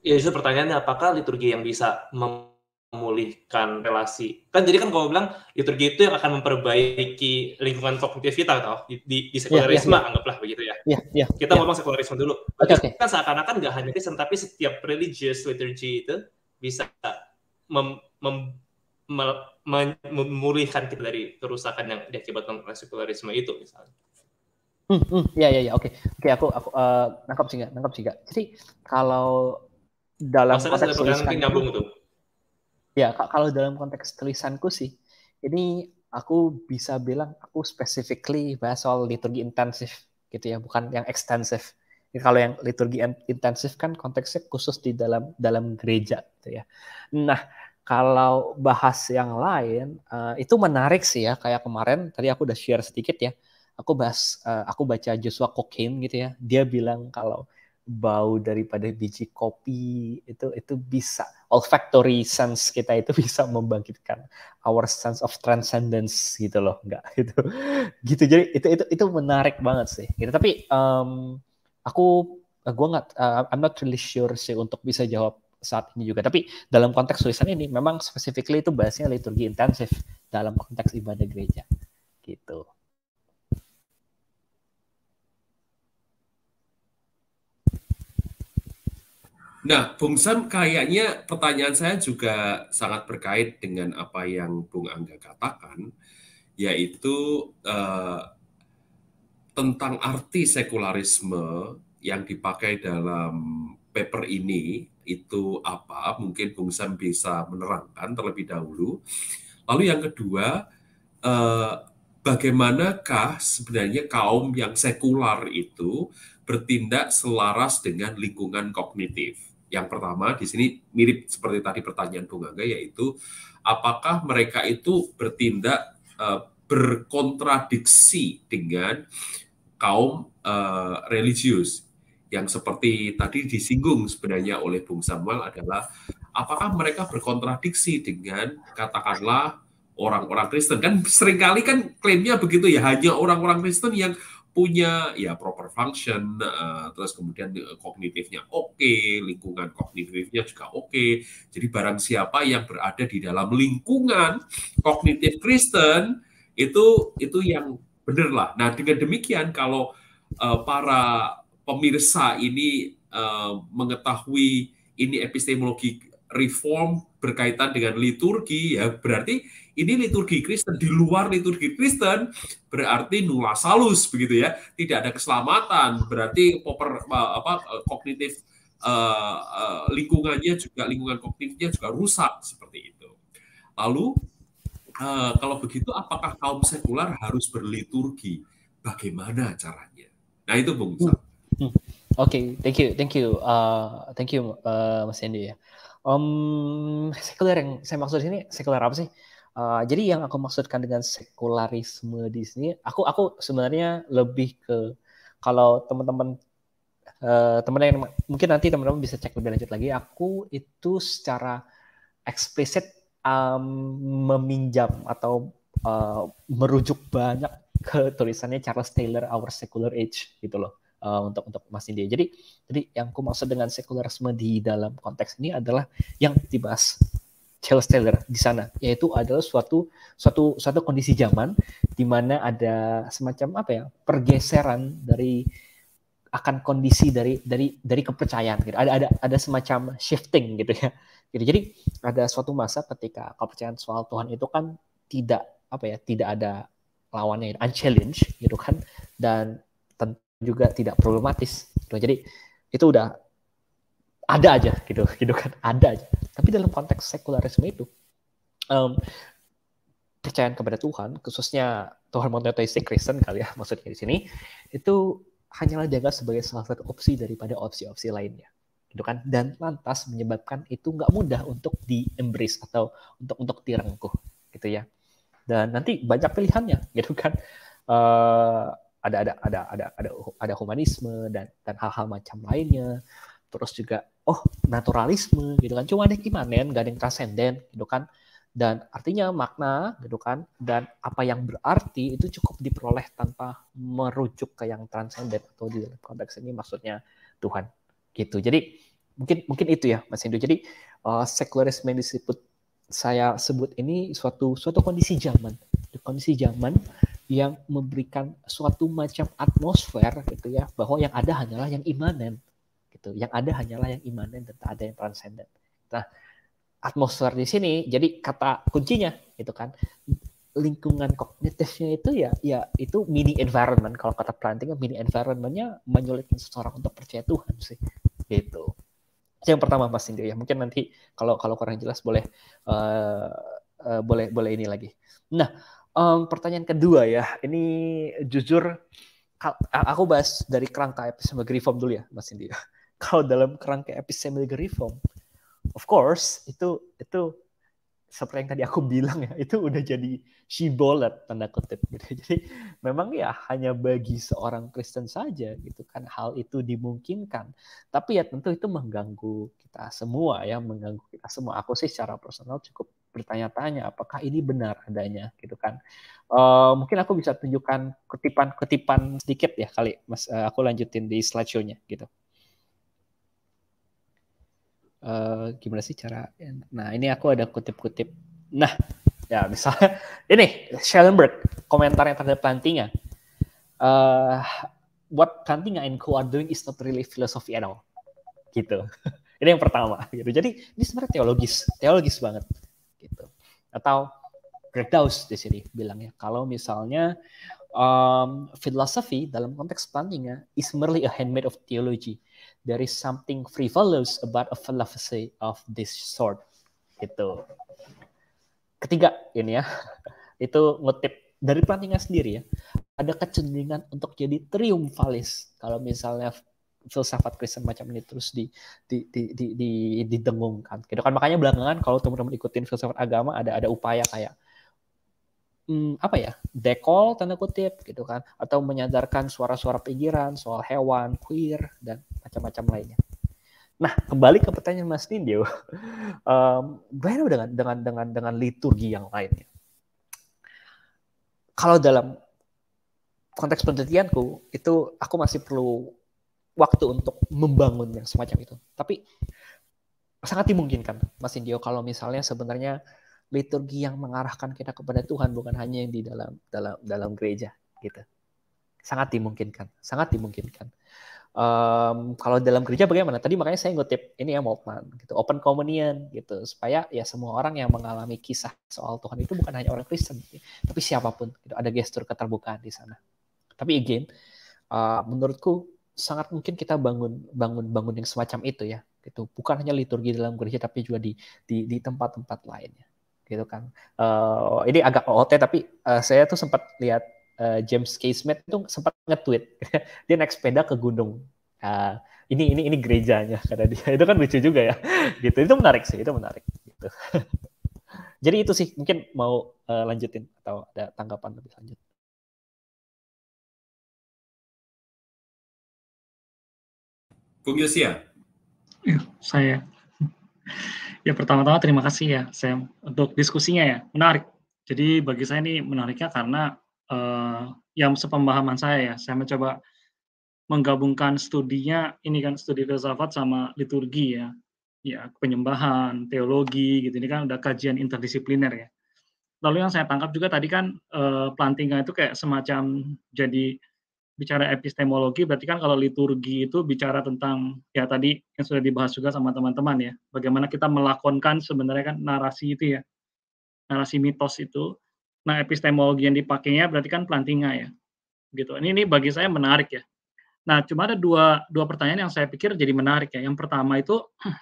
ya
itu pertanyaannya apakah liturgi yang bisa memulihkan relasi kan jadi kan kalau bilang liturgi itu yang akan memperbaiki lingkungan kognitif kita atau di, di, iya, sekularisme yeah, yeah, anggaplah begitu ya yeah, yeah, kita yeah. ngomong sekularisme dulu okay, okay. kan seakan-akan nggak hanya Kristen tapi setiap religious liturgi itu bisa mem, mem, memulihkan kita dari kerusakan yang diakibatkan oleh sekularisme itu misalnya Hmm,
hmm, ya, ya, ya, oke, okay. oke, okay, aku, aku uh, eh, nangkap sih nggak, nangkap sih nggak. Jadi kalau dalam Maksudnya konteks tulisan nyambung tuh. Ya, kalau dalam konteks tulisanku sih, ini aku bisa bilang aku specifically bahas soal liturgi intensif gitu ya, bukan yang ekstensif. Kalau yang liturgi intensif kan konteksnya khusus di dalam dalam gereja gitu ya. Nah, kalau bahas yang lain uh, itu menarik sih ya kayak kemarin tadi aku udah share sedikit ya aku bahas uh, aku baca Joshua Cocaine gitu ya dia bilang kalau bau daripada biji kopi itu itu bisa olfactory sense kita itu bisa membangkitkan our sense of transcendence gitu loh nggak gitu gitu jadi itu itu itu menarik banget sih gitu tapi um, aku eh, gue nggak uh, I'm not really sure sih untuk bisa jawab saat ini juga tapi dalam konteks tulisan ini memang specifically itu bahasnya liturgi intensif dalam konteks ibadah gereja gitu
Nah, Bung Sam, kayaknya pertanyaan saya juga sangat berkait dengan apa yang Bung Angga katakan, yaitu eh, tentang arti sekularisme yang dipakai dalam paper ini itu apa. Mungkin Bung Sam bisa menerangkan terlebih dahulu. Lalu yang kedua, eh, bagaimanakah sebenarnya kaum yang sekular itu bertindak selaras dengan lingkungan kognitif? Yang pertama di sini mirip seperti tadi pertanyaan Bung Angga yaitu apakah mereka itu bertindak uh, berkontradiksi dengan kaum uh, religius yang seperti tadi disinggung sebenarnya oleh Bung Samuel adalah apakah mereka berkontradiksi dengan katakanlah orang-orang Kristen kan seringkali kan klaimnya begitu ya hanya orang-orang Kristen yang punya ya proper function, uh, terus kemudian eh, kognitifnya oke, okay, lingkungan kognitifnya juga oke. Okay. Jadi barang siapa yang berada di dalam lingkungan kognitif Kristen itu itu yang benar lah. Nah dengan demikian kalau uh, para pemirsa ini uh, mengetahui ini epistemologi reform berkaitan dengan liturgi ya berarti ini liturgi Kristen di luar liturgi Kristen berarti nula salus begitu ya. Tidak ada keselamatan, berarti proper eh, apa eh, kognitif uh, lingkungannya juga lingkungan kognitifnya juga rusak seperti itu. Lalu uh, kalau begitu apakah kaum sekular harus berliturgi? Bagaimana caranya? Nah itu Bung hmm.
Hmm. Oke, okay, thank you, thank you, uh, thank you, uh, Mas Hendy ya. Um, sekuler yang saya maksud di sini sekuler apa sih? Eh, jadi yang aku maksudkan dengan sekularisme di sini, aku aku sebenarnya lebih ke kalau teman-teman uh, teman yang mungkin nanti teman-teman bisa cek lebih lanjut lagi, aku itu secara eksplisit um, meminjam atau uh, merujuk banyak ke tulisannya Charles Taylor Our Secular Age gitu loh uh, untuk untuk Mas India. Jadi jadi yang aku maksud dengan sekularisme di dalam konteks ini adalah yang dibahas Charles Taylor di sana, yaitu adalah suatu suatu suatu kondisi zaman di mana ada semacam apa ya pergeseran dari akan kondisi dari dari dari kepercayaan gitu. Ada ada ada semacam shifting gitu ya. Gitu. Jadi ada suatu masa ketika kepercayaan soal Tuhan itu kan tidak apa ya, tidak ada lawannya unchallenged gitu kan dan tentu juga tidak problematis. Gitu. Jadi itu udah ada aja gitu, gitu kan, ada aja. Tapi dalam konteks sekularisme itu, um, percayaan kepada Tuhan, khususnya Tuhan monoteistik Kristen kali ya maksudnya di sini, itu hanyalah dianggap sebagai salah satu opsi daripada opsi-opsi lainnya. Gitu kan? Dan lantas menyebabkan itu nggak mudah untuk di-embrace atau untuk untuk direngkuh gitu ya. Dan nanti banyak pilihannya gitu kan. Uh, ada ada ada ada ada ada humanisme dan dan hal-hal macam lainnya. Terus juga oh naturalisme gitu kan cuma ada gimana imanen gak ada yang transenden gitu kan dan artinya makna gitu kan dan apa yang berarti itu cukup diperoleh tanpa merujuk ke yang transenden atau di dalam konteks ini maksudnya Tuhan gitu jadi mungkin mungkin itu ya Mas Hindu jadi uh, sekularisme disebut saya sebut ini suatu suatu kondisi zaman kondisi zaman yang memberikan suatu macam atmosfer gitu ya bahwa yang ada hanyalah yang imanen gitu. Yang ada hanyalah yang imanen dan tak ada yang transenden. Nah, atmosfer di sini jadi kata kuncinya gitu kan lingkungan kognitifnya itu ya ya itu mini environment kalau kata planting mini environmentnya menyulitkan seseorang untuk percaya Tuhan sih gitu itu yang pertama mas Indri ya mungkin nanti kalau kalau kurang jelas boleh uh, uh, boleh boleh ini lagi nah um, pertanyaan kedua ya ini jujur aku bahas dari kerangka episode reform dulu ya mas Indri kalau dalam kerangka epistemic reform, of course itu itu seperti yang tadi aku bilang ya itu udah jadi shibboleth tanda kutip gitu. jadi memang ya hanya bagi seorang Kristen saja gitu kan hal itu dimungkinkan tapi ya tentu itu mengganggu kita semua ya mengganggu kita semua aku sih secara personal cukup bertanya-tanya apakah ini benar adanya gitu kan uh, mungkin aku bisa tunjukkan kutipan-kutipan sedikit ya kali mas uh, aku lanjutin di slideshow-nya gitu Eh, gimana sih cara nah ini aku ada kutip-kutip nah ya misalnya ini Schellenberg komentarnya terhadap Plantinga uh, eh, what Plantinga and co are doing is not really philosophy at all gitu ini yang pertama gitu jadi ini sebenarnya teologis teologis banget gitu atau Greg Dawes di sini bilangnya kalau misalnya um, philosophy dalam konteks Plantinga ya, is merely a handmade of theology. There is something frivolous about a philosophy of this sort. Itu. Ketiga ini ya, itu ngutip dari planningnya sendiri ya. Ada kecenderungan untuk jadi triumfalis kalau misalnya filsafat Kristen macam ini terus di di di di, di didengungkan. Gitu kan makanya belakangan kalau teman-teman ikutin filsafat agama ada ada upaya kayak hmm, apa ya dekol tanda kutip gitu kan atau menyadarkan suara-suara pinggiran soal hewan queer dan macam-macam lainnya nah kembali ke pertanyaan mas Nindyo um, bagaimana dengan dengan dengan dengan liturgi yang lainnya kalau dalam konteks penelitianku itu aku masih perlu waktu untuk membangun yang semacam itu tapi sangat dimungkinkan mas Indio kalau misalnya sebenarnya liturgi yang mengarahkan kita kepada Tuhan bukan hanya yang di dalam dalam dalam gereja gitu sangat dimungkinkan sangat dimungkinkan um, kalau dalam gereja bagaimana tadi makanya saya ngutip ini ya Moltmann gitu open communion gitu supaya ya semua orang yang mengalami kisah soal Tuhan itu bukan hanya orang Kristen gitu, tapi siapapun gitu ada gestur keterbukaan di sana tapi again uh, menurutku sangat mungkin kita bangun bangun bangun yang semacam itu ya gitu bukan hanya liturgi dalam gereja tapi juga di, di tempat-tempat lainnya gitu kan. Uh, ini agak OOT tapi uh, saya tuh sempat lihat uh, James K. Smith tuh sempat nge-tweet dia naik sepeda ke gunung. Uh, ini ini ini gerejanya kata dia. Itu kan lucu juga ya.
Gitu. Itu menarik sih, itu menarik gitu. Jadi itu sih mungkin mau uh, lanjutin atau ada tanggapan lebih lanjut. Bung Yosia. Ya, saya ya pertama-tama terima kasih ya Sam untuk diskusinya ya menarik. Jadi bagi saya ini menariknya karena uh, yang sepemahaman saya ya saya mencoba menggabungkan studinya ini kan studi filsafat sama liturgi ya ya penyembahan teologi gitu ini kan udah kajian interdisipliner ya lalu yang saya tangkap juga tadi kan uh, eh, pelantingan itu kayak semacam jadi bicara epistemologi berarti kan kalau liturgi itu bicara tentang ya tadi yang sudah dibahas juga sama teman-teman ya bagaimana kita melakonkan sebenarnya kan narasi itu ya narasi mitos itu nah epistemologi yang dipakainya berarti kan plantinga ya gitu ini ini bagi saya menarik ya nah cuma ada dua dua pertanyaan yang saya pikir jadi menarik ya yang pertama itu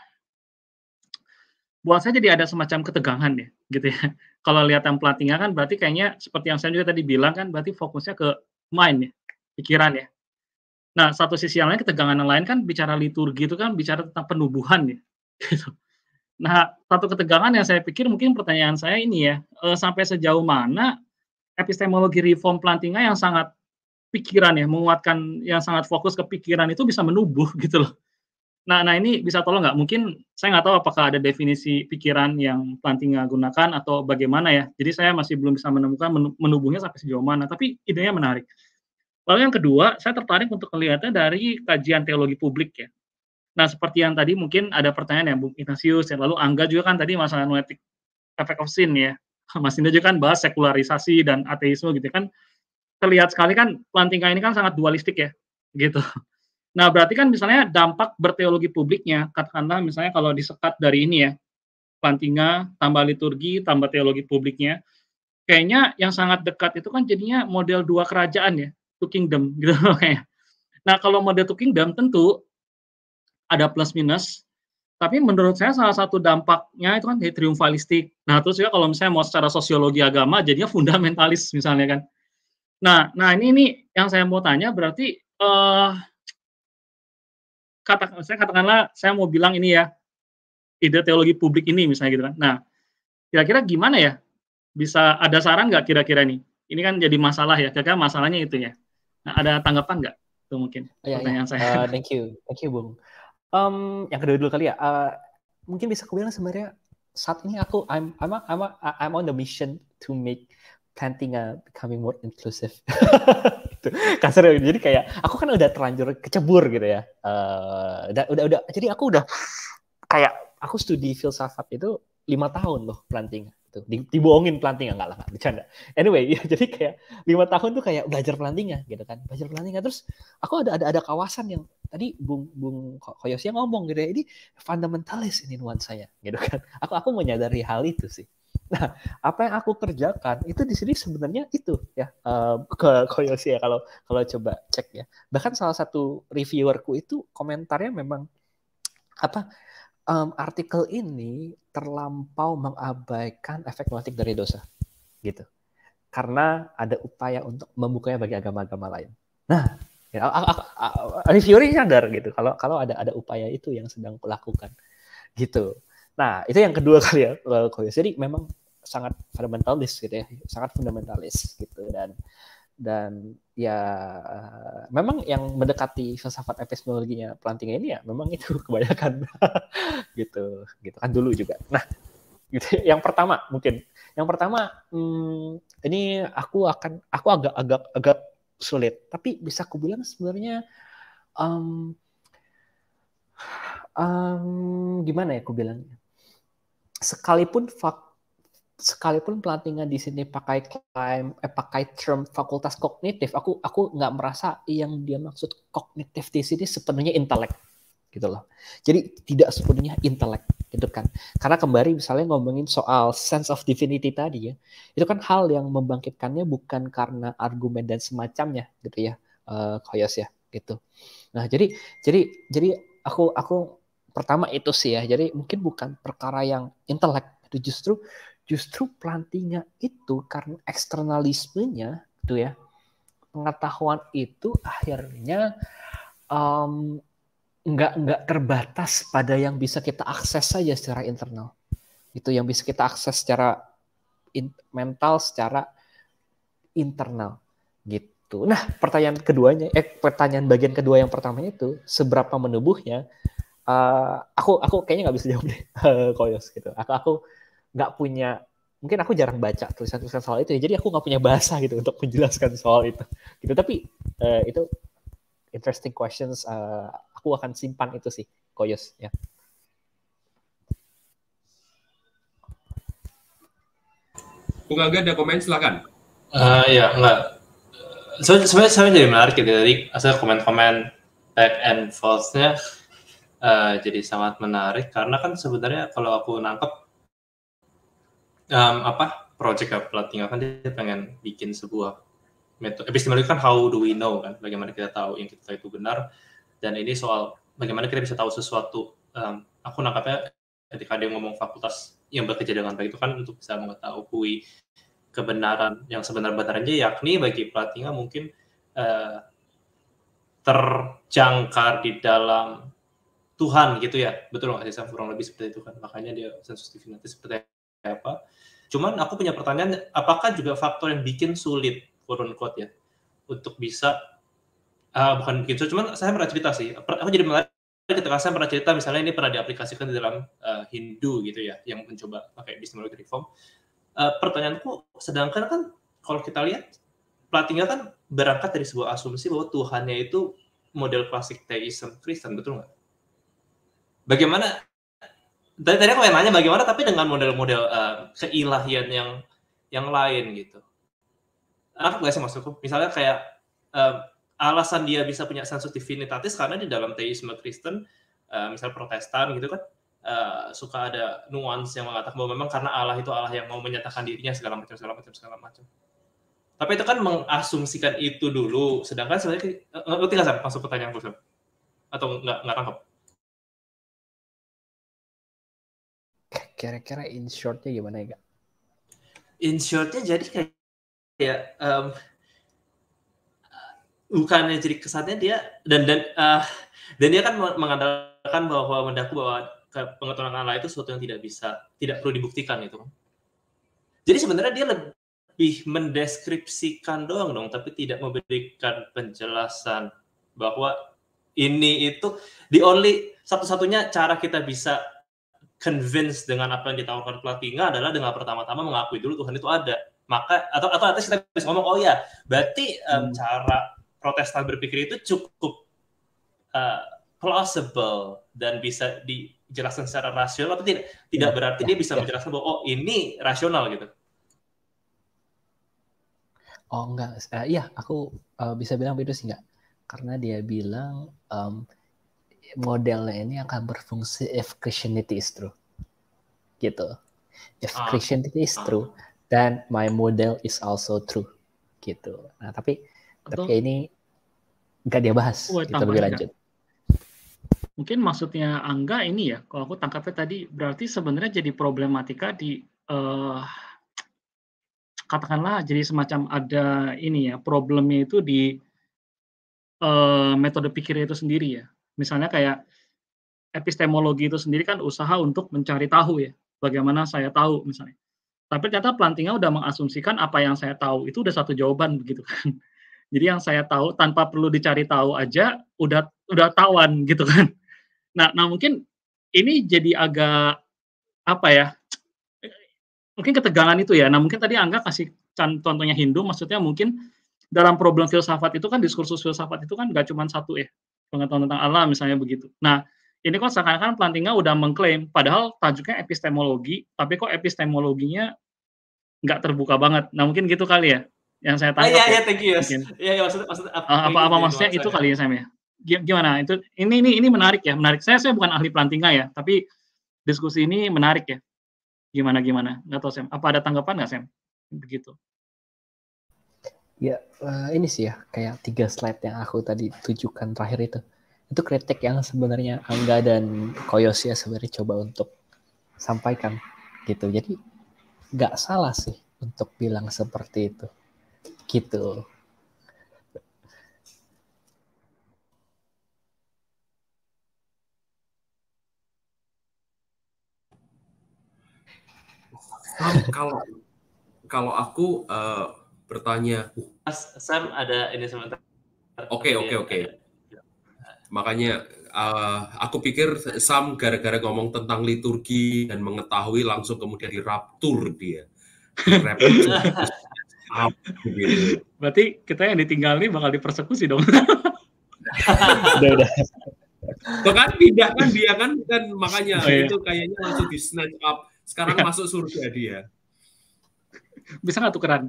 buat saya jadi ada semacam ketegangan ya gitu ya kalau lihat yang plantinga kan berarti kayaknya seperti yang saya juga tadi bilang kan berarti fokusnya ke mind ya pikiran ya. Nah, satu sisi yang lain ketegangan yang lain kan bicara liturgi itu kan bicara tentang penubuhan ya. Gitu. Nah, satu ketegangan yang saya pikir mungkin pertanyaan saya ini ya, eh, sampai sejauh mana epistemologi reform Plantinga yang sangat pikiran ya, menguatkan yang sangat fokus ke pikiran itu bisa menubuh gitu loh. Nah, nah ini bisa tolong nggak? Mungkin saya nggak tahu apakah ada definisi pikiran yang Plantinga gunakan atau bagaimana ya. Jadi saya masih belum bisa menemukan menubuhnya sampai sejauh mana, tapi idenya menarik. Lalu yang kedua, saya tertarik untuk melihatnya dari kajian teologi publik ya. Nah, seperti yang tadi mungkin ada pertanyaan ya Bung Ignatius, ya. lalu Angga juga kan tadi masalah noetik efek of sin ya. Mas Indah juga kan bahas sekularisasi dan ateisme gitu kan. Terlihat sekali kan pelantingan ini kan sangat dualistik ya, gitu. Nah, berarti kan misalnya dampak berteologi publiknya, katakanlah misalnya kalau disekat dari ini ya, Plantinga, tambah liturgi, tambah teologi publiknya, kayaknya yang sangat dekat itu kan jadinya model dua kerajaan ya, to kingdom gitu kayak. Nah, kalau mode to kingdom tentu ada plus minus. Tapi menurut saya salah satu dampaknya itu kan ya, triumfalistik. Nah, terus juga kalau misalnya mau secara sosiologi agama jadinya fundamentalis misalnya kan. Nah, nah ini ini yang saya mau tanya berarti uh, kata saya katakanlah saya mau bilang ini ya ide teologi publik ini misalnya gitu kan. Nah, kira-kira gimana ya? Bisa ada saran nggak kira-kira nih? Ini kan jadi masalah ya. Kira-kira masalahnya itu ya. Nah, ada tanggapan nggak? Itu mungkin ya, pertanyaan ya. saya. Uh, thank you, thank you, Bung. Um, yang kedua dulu kali ya. Uh,
mungkin bisa aku bilang sebenarnya saat ini aku I'm I'm I'm, I'm on the mission to make planting a becoming more inclusive. gitu. Kasar ya. jadi kayak aku kan udah terlanjur kecebur gitu ya. Uh, udah, udah udah jadi aku udah kayak aku studi filsafat itu lima tahun loh planting Tuh, dibohongin planting enggak lah, enggak, bercanda. Anyway, ya, jadi kayak lima tahun tuh kayak belajar pelantingan gitu kan. Belajar pelantingan terus aku ada ada ada kawasan yang tadi Bung Bung yang ngomong gitu ya, ini fundamentalis ini nuan saya gitu kan. Aku aku menyadari hal itu sih. Nah, apa yang aku kerjakan itu di sini sebenarnya itu ya eh, ke koyos ya kalau kalau coba cek ya. Bahkan salah satu reviewerku itu komentarnya memang apa um, artikel ini terlampau mengabaikan efek politik dari dosa, gitu. Karena ada upaya untuk membukanya bagi agama-agama lain. Nah, ya, Alif sadar gitu kalau kalau ada ada upaya itu yang sedang kulakukan, gitu. Nah, itu yang kedua kali ya. Jadi memang sangat fundamentalis gitu ya, sangat fundamentalis gitu dan dan ya eh, memang yang mendekati filsafat epistemologinya Plantinga ini ya memang itu kebanyakan gitu gitu kan dulu juga nah gitu yang pertama mungkin yang pertama hmm, ini aku akan aku agak agak agak sulit tapi bisa aku bilang sebenarnya um, um, gimana ya aku bilang, sekalipun fak sekalipun pelatihan di sini pakai klaim eh, pakai term fakultas kognitif aku aku nggak merasa yang dia maksud kognitif di sini sepenuhnya intelek gitu loh jadi tidak sepenuhnya intelek gitu kan karena kembali misalnya ngomongin soal sense of divinity tadi ya itu kan hal yang membangkitkannya bukan karena argumen dan semacamnya gitu ya uh, koyos ya gitu nah jadi jadi jadi aku aku pertama itu sih ya jadi mungkin bukan perkara yang intelek itu justru justru pelantinya itu karena eksternalismenya gitu ya pengetahuan itu akhirnya um, nggak nggak terbatas pada yang bisa kita akses saja secara internal itu yang bisa kita akses secara in, mental secara internal gitu nah pertanyaan keduanya eh pertanyaan bagian kedua yang pertama itu seberapa menubuhnya uh, aku aku kayaknya nggak bisa jawab deh eh, koyos gitu aku aku nggak punya mungkin aku jarang baca tulisan-tulisan soal itu ya jadi aku nggak punya bahasa gitu untuk menjelaskan soal itu gitu tapi uh, itu interesting questions uh, aku akan simpan itu sih koyos ya
Bung Angga ada komen silakan
uh, ya enggak so, sebenarnya saya jadi menarik gitu dari asal komen-komen back and forth-nya uh, jadi sangat menarik karena kan sebenarnya kalau aku nangkep um, apa project yang Plat tinggalkan dia pengen bikin sebuah metode epistemologi kan how do we know kan bagaimana kita tahu yang kita tahu itu benar dan ini soal bagaimana kita bisa tahu sesuatu um, aku nangkapnya ketika dia ngomong fakultas yang bekerja dengan baik itu kan untuk bisa mengetahui kebenaran yang sebenar-benarnya yakni bagi Platinga mungkin uh, terjangkar di dalam Tuhan gitu ya betul nggak sih kurang lebih seperti itu kan makanya dia sensitif nanti seperti apa. Cuman aku punya pertanyaan, apakah juga faktor yang bikin sulit, Kurun quote ya, untuk bisa, uh, bukan bikin sulit, cuman saya pernah cerita sih, aku jadi menarik ketika saya pernah cerita misalnya ini pernah diaplikasikan di dalam uh, Hindu gitu ya, yang mencoba pakai epistemological reform. Uh, pertanyaanku, sedangkan kan kalau kita lihat pelatihnya kan berangkat dari sebuah asumsi bahwa Tuhannya itu model klasik teisme Kristen, betul nggak? Bagaimana Tadi tadi aku yang nanya bagaimana tapi dengan model-model uh, keilahian yang yang lain gitu. Apa gak sih maksudku? Misalnya kayak uh, alasan dia bisa punya sensus divinitatis karena di dalam teisme Kristen, uh, eh, misalnya Protestan gitu kan, uh, suka ada nuans yang mengatakan bahwa memang karena Allah itu Allah yang mau menyatakan dirinya segala macam segala macam segala macam. Tapi itu kan mengasumsikan itu dulu, sedangkan sebenarnya ngerti nggak sih masuk
pertanyaan gue atau nggak nggak tangkap?
kira-kira in shortnya gimana ya kak? In shortnya jadi kayak
ya um, bukannya jadi kesannya dia dan dan uh, dan dia kan mengandalkan bahwa mendaku bahwa pengetahuan Allah itu sesuatu yang tidak bisa tidak perlu dibuktikan itu. Kan. Jadi sebenarnya dia lebih mendeskripsikan doang dong, tapi tidak memberikan penjelasan bahwa ini itu the only satu-satunya cara kita bisa convince dengan apa yang ditawarkan pelatihnya adalah dengan pertama-tama mengakui dulu Tuhan itu ada. Maka atau atau atas kita bisa ngomong oh ya, berarti um, hmm. cara Protestan berpikir itu cukup uh, plausible dan bisa dijelaskan secara rasional, tapi tidak tidak ya, berarti ya, dia bisa ya. menjelaskan bahwa oh ini rasional gitu.
Oh enggak, uh, iya aku uh, bisa bilang begitu sih enggak, karena dia bilang um, modelnya ini akan berfungsi if Christianity is true. Gitu. If Christianity ah. is true, then my model is also true. Gitu. Nah, tapi tapi ini nggak dia bahas kita gitu, lebih lanjut.
Mungkin maksudnya Angga ini ya, kalau aku tangkapnya tadi berarti sebenarnya jadi problematika di uh, katakanlah jadi semacam ada ini ya, problemnya itu di uh, metode pikirnya itu sendiri ya Misalnya kayak epistemologi itu sendiri kan usaha untuk mencari tahu ya, bagaimana saya tahu misalnya. Tapi ternyata plantingnya udah mengasumsikan apa yang saya tahu itu udah satu jawaban begitu kan. Jadi yang saya tahu tanpa perlu dicari tahu aja udah udah tawan gitu kan. Nah, nah mungkin ini jadi agak apa ya? Mungkin ketegangan itu ya. Nah, mungkin tadi Angga kasih contohnya Hindu maksudnya mungkin dalam problem filsafat itu kan diskursus filsafat itu kan gak cuma satu ya pengetahuan tentang alam misalnya begitu. Nah, ini kok kan seakan-akan Plantinga udah mengklaim, padahal tajuknya epistemologi, tapi kok epistemologinya nggak terbuka banget. Nah, mungkin gitu kali ya yang saya tanya. Iya, ya. iya, thank you. Yes. Iya, ya, maksud, maksud apa, eh, apa, apa maksudnya itu kali ya, Sam ya? Gimana? Itu ini ini ini menarik ya, menarik. Saya saya bukan ahli Plantinga ya, tapi diskusi ini menarik ya. Gimana gimana? Nggak tahu Sam. Apa ada tanggapan nggak Sam? Begitu.
Ya, uh, ini sih ya, kayak tiga slide yang aku tadi tujukan terakhir itu. Itu kritik yang sebenarnya Angga dan Koyos ya sebenarnya coba untuk sampaikan gitu. Jadi nggak salah sih untuk bilang seperti itu. Gitu.
kalau kalau aku uh, bertanya. Uh.
Sam ada ini sementara.
Oke oke oke. Iya. Makanya uh, aku pikir Sam gara-gara ngomong tentang liturgi dan mengetahui langsung kemudian diraptur dia. Gitu. Berarti kita yang ditinggal nih bakal dipersekusi dong. udah, udah. Tuh kan tidak kan dia kan kan makanya oh, iya. itu kayaknya langsung di snatch up. Sekarang iya. masuk surga dia bisa nggak tukeran?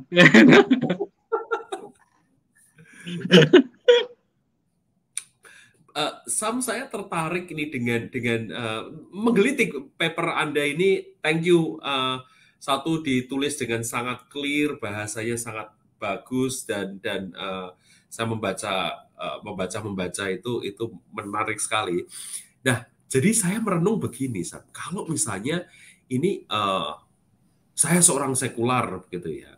uh, Sam saya tertarik ini dengan dengan uh, menggelitik paper Anda ini. Thank you. Uh, satu ditulis dengan sangat clear, bahasanya sangat bagus dan dan uh, saya membaca uh, membaca membaca itu itu menarik sekali. Nah, jadi saya merenung begini, Sam. Kalau misalnya ini uh, saya seorang sekular begitu ya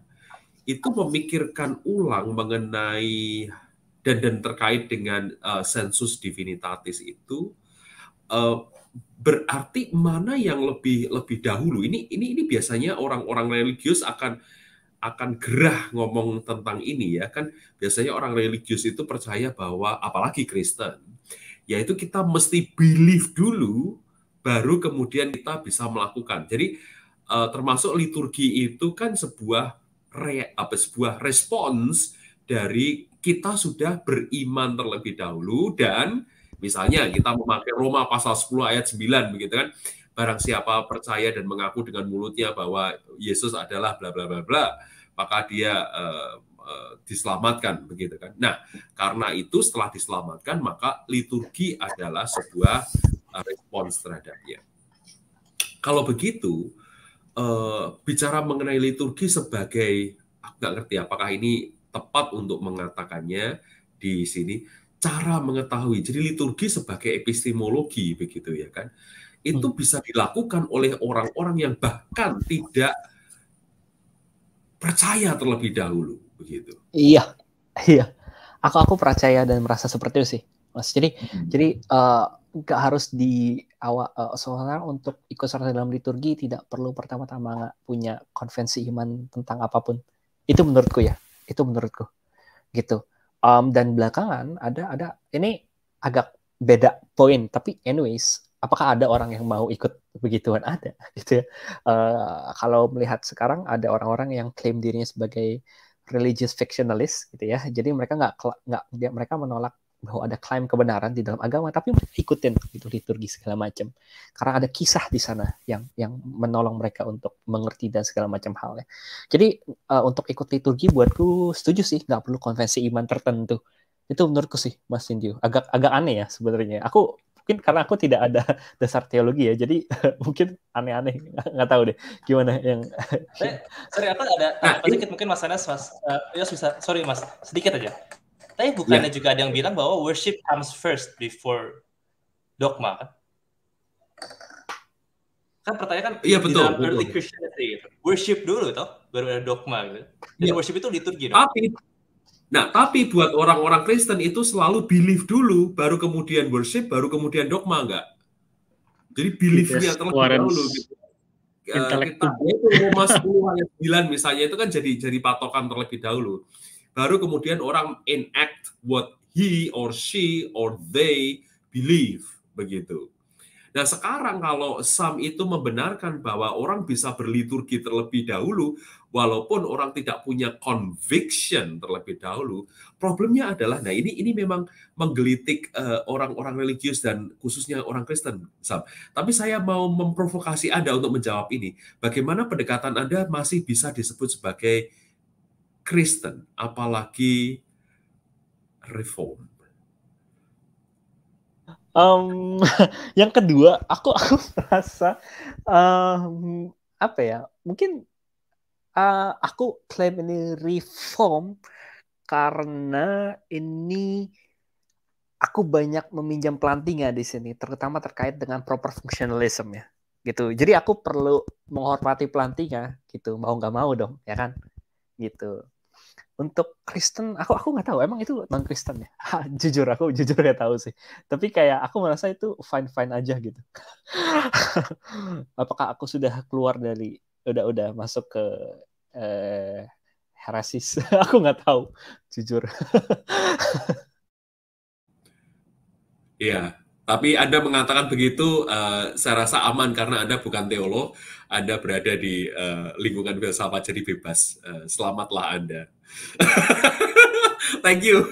itu memikirkan ulang mengenai dan dan terkait dengan uh, sensus divinitatis itu uh, berarti mana yang lebih lebih dahulu ini ini ini biasanya orang-orang religius akan akan gerah ngomong tentang ini ya kan biasanya orang religius itu percaya bahwa apalagi Kristen yaitu kita mesti believe dulu baru kemudian kita bisa melakukan jadi uh, termasuk liturgi itu kan sebuah re, apa sebuah respons dari kita sudah beriman terlebih dahulu dan misalnya kita memakai Roma pasal 10 ayat 9 begitu kan barang siapa percaya dan mengaku dengan mulutnya bahwa Yesus adalah bla bla bla bla maka dia uh, uh, diselamatkan begitu kan. Nah, karena itu setelah diselamatkan maka liturgi adalah sebuah uh, respons terhadapnya. Kalau begitu, Eh, bicara mengenai liturgi sebagai agak nggak ngerti apakah ini tepat untuk mengatakannya di sini cara mengetahui. Jadi liturgi sebagai epistemologi begitu ya kan. Itu hmm. bisa dilakukan oleh orang-orang yang bahkan tidak percaya terlebih dahulu begitu.
Iya. Iya. Aku aku percaya dan merasa seperti itu sih. Mas. Jadi hmm. jadi uh, nggak harus di awal uh, eh, soalnya untuk ikut serta dalam liturgi tidak perlu pertama-tama nggak punya konvensi iman tentang apapun itu menurutku ya itu menurutku gitu um, dan belakangan ada ada ini agak beda poin tapi anyways apakah ada orang yang mau ikut begituan ada gitu ya uh, kalau melihat sekarang ada orang-orang yang klaim dirinya sebagai religious fictionalist gitu ya jadi mereka nggak nggak mereka menolak bahwa ada klaim kebenaran di dalam agama tapi mereka ikutin itu liturgi segala macam karena ada kisah di sana yang yang menolong mereka untuk mengerti dan segala macam hal ya jadi uh, untuk ikut liturgi buatku setuju sih nggak perlu konvensi iman tertentu itu menurutku sih Mas Sindio agak agak aneh ya sebenarnya aku mungkin karena aku tidak ada dasar teologi ya jadi mungkin aneh-aneh nggak tahu deh gimana yang
eh, sorry aku ada nah, sedikit mungkin mas Anas mas uh, Yos bisa sorry mas sedikit aja tapi bukannya yeah. juga ada yang bilang bahwa worship comes first before dogma kan? Kan pertanyaan kan iya, di betul, dalam betul. early
Christianity gitu. worship dulu toh baru ada dogma gitu. Jadi yeah. worship itu liturgi. Dong. Tapi Nah, tapi buat orang-orang Kristen itu selalu belief dulu, baru kemudian worship, baru kemudian dogma, enggak? Jadi beliefnya terlebih dahulu. Gitu. Uh, kita itu Roma 10 ayat 9 misalnya itu kan jadi jadi patokan terlebih dahulu baru kemudian orang enact what he or she or they believe begitu. Nah sekarang kalau Sam itu membenarkan bahwa orang bisa berliturgi terlebih dahulu, walaupun orang tidak punya conviction terlebih dahulu, problemnya adalah, nah ini ini memang menggelitik eh, orang-orang uh, religius dan khususnya orang Kristen, Sam. Tapi saya mau memprovokasi Anda untuk menjawab ini. Bagaimana pendekatan Anda masih bisa disebut sebagai Kristen, apalagi reform?
Um, yang kedua, aku aku merasa um, apa ya? Mungkin uh, aku klaim ini reform karena ini aku banyak meminjam pelantinya di sini, terutama terkait dengan proper functionalism ya, gitu. Jadi aku perlu menghormati pelantinya, gitu. Mau nggak mau dong, ya kan? gitu untuk Kristen aku aku nggak tahu emang itu non Kristen ya ha, jujur aku jujur nggak tahu sih tapi kayak aku merasa itu fine fine aja gitu apakah aku sudah keluar dari udah udah masuk ke eh, heresis aku nggak tahu jujur
iya tapi anda mengatakan begitu uh, saya rasa aman karena anda bukan teolog anda berada di uh, lingkungan filsafat jadi bebas. Uh, selamatlah Anda.
Thank you.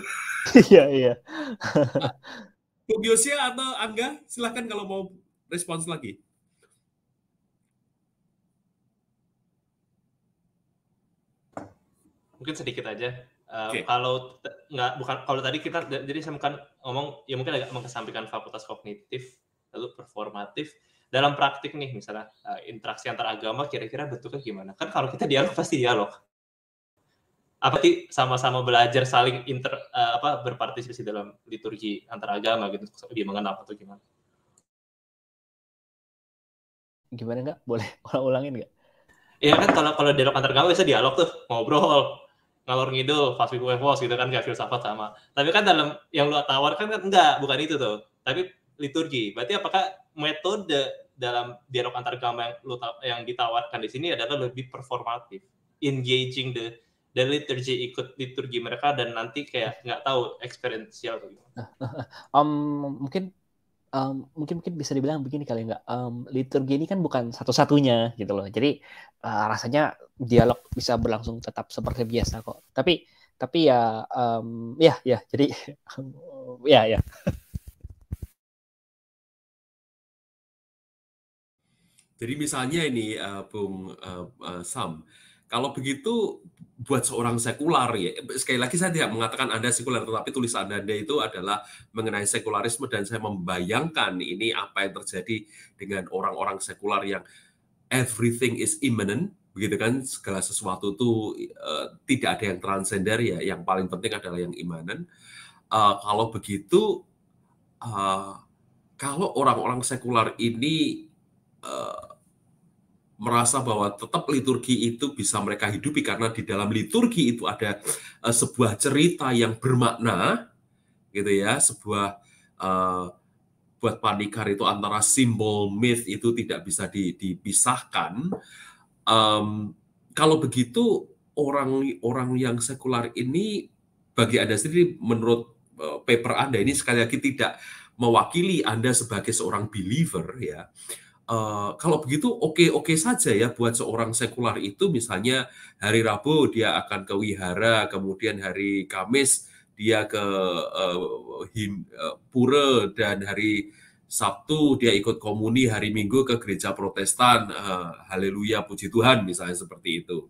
Iya, iya.
Bu atau Angga, silahkan kalau mau respons lagi. Mungkin
sedikit aja. Uh, eh, okay. Kalau nggak bukan kalau tadi kita jadi saya bukan ngomong ya mungkin agak mengesampingkan fakultas kognitif lalu performatif dalam praktik nih misalnya uh, interaksi antar agama kira-kira bentuknya gimana? Kan kalau kita dialog pasti dialog. Apa sih sama-sama belajar saling inter uh, apa berpartisipasi dalam liturgi antar agama
gitu dia mengenal atau gimana? Gimana nggak? Boleh ulang-ulangin
nggak?
Iya kan kalau kalau dialog antar agama bisa dialog tuh ngobrol ngalor ngidul fast food gitu kan gak filsafat sama tapi kan dalam yang lu tawarkan kan enggak bukan itu tuh tapi liturgi. Berarti apakah metode dalam dialog antar agama yang yang ditawarkan di sini adalah lebih performatif, engaging the dan liturgi ikut liturgi mereka dan nanti kayak nggak tahu experiential gimana. Nah,
um, mungkin um, mungkin mungkin bisa dibilang begini kali nggak ya, um, liturgi ini kan bukan satu-satunya gitu loh jadi uh, rasanya dialog bisa berlangsung tetap seperti biasa kok
tapi tapi ya um, ya ya jadi ya ya
Jadi misalnya ini uh, Bung uh, uh, Sam, kalau begitu buat seorang sekular ya, sekali lagi saya tidak mengatakan Anda sekular, tetapi tulisan Anda itu adalah mengenai sekularisme dan saya membayangkan ini apa yang terjadi dengan orang-orang sekular yang everything is imminent, begitu kan segala sesuatu itu uh, tidak ada yang transender ya, yang paling penting adalah yang imanen. Uh, kalau begitu, uh, kalau orang-orang sekular ini uh, merasa bahwa tetap liturgi itu bisa mereka hidupi karena di dalam liturgi itu ada eh, sebuah cerita yang bermakna gitu ya sebuah uh, buat panikar itu antara simbol myth itu tidak bisa dipisahkan kalau begitu orang-orang yang sekular ini bagi anda sendiri menurut eh, paper anda ini sekali lagi tidak mewakili anda sebagai seorang believer ya Eh, kalau begitu oke-oke okay saja ya buat seorang sekular itu misalnya hari Rabu dia akan ke wihara, kemudian hari Kamis dia ke uh, him, uh, pura dan hari Sabtu dia ikut komuni, hari Minggu ke gereja Protestan, uh, haleluya puji Tuhan misalnya seperti itu.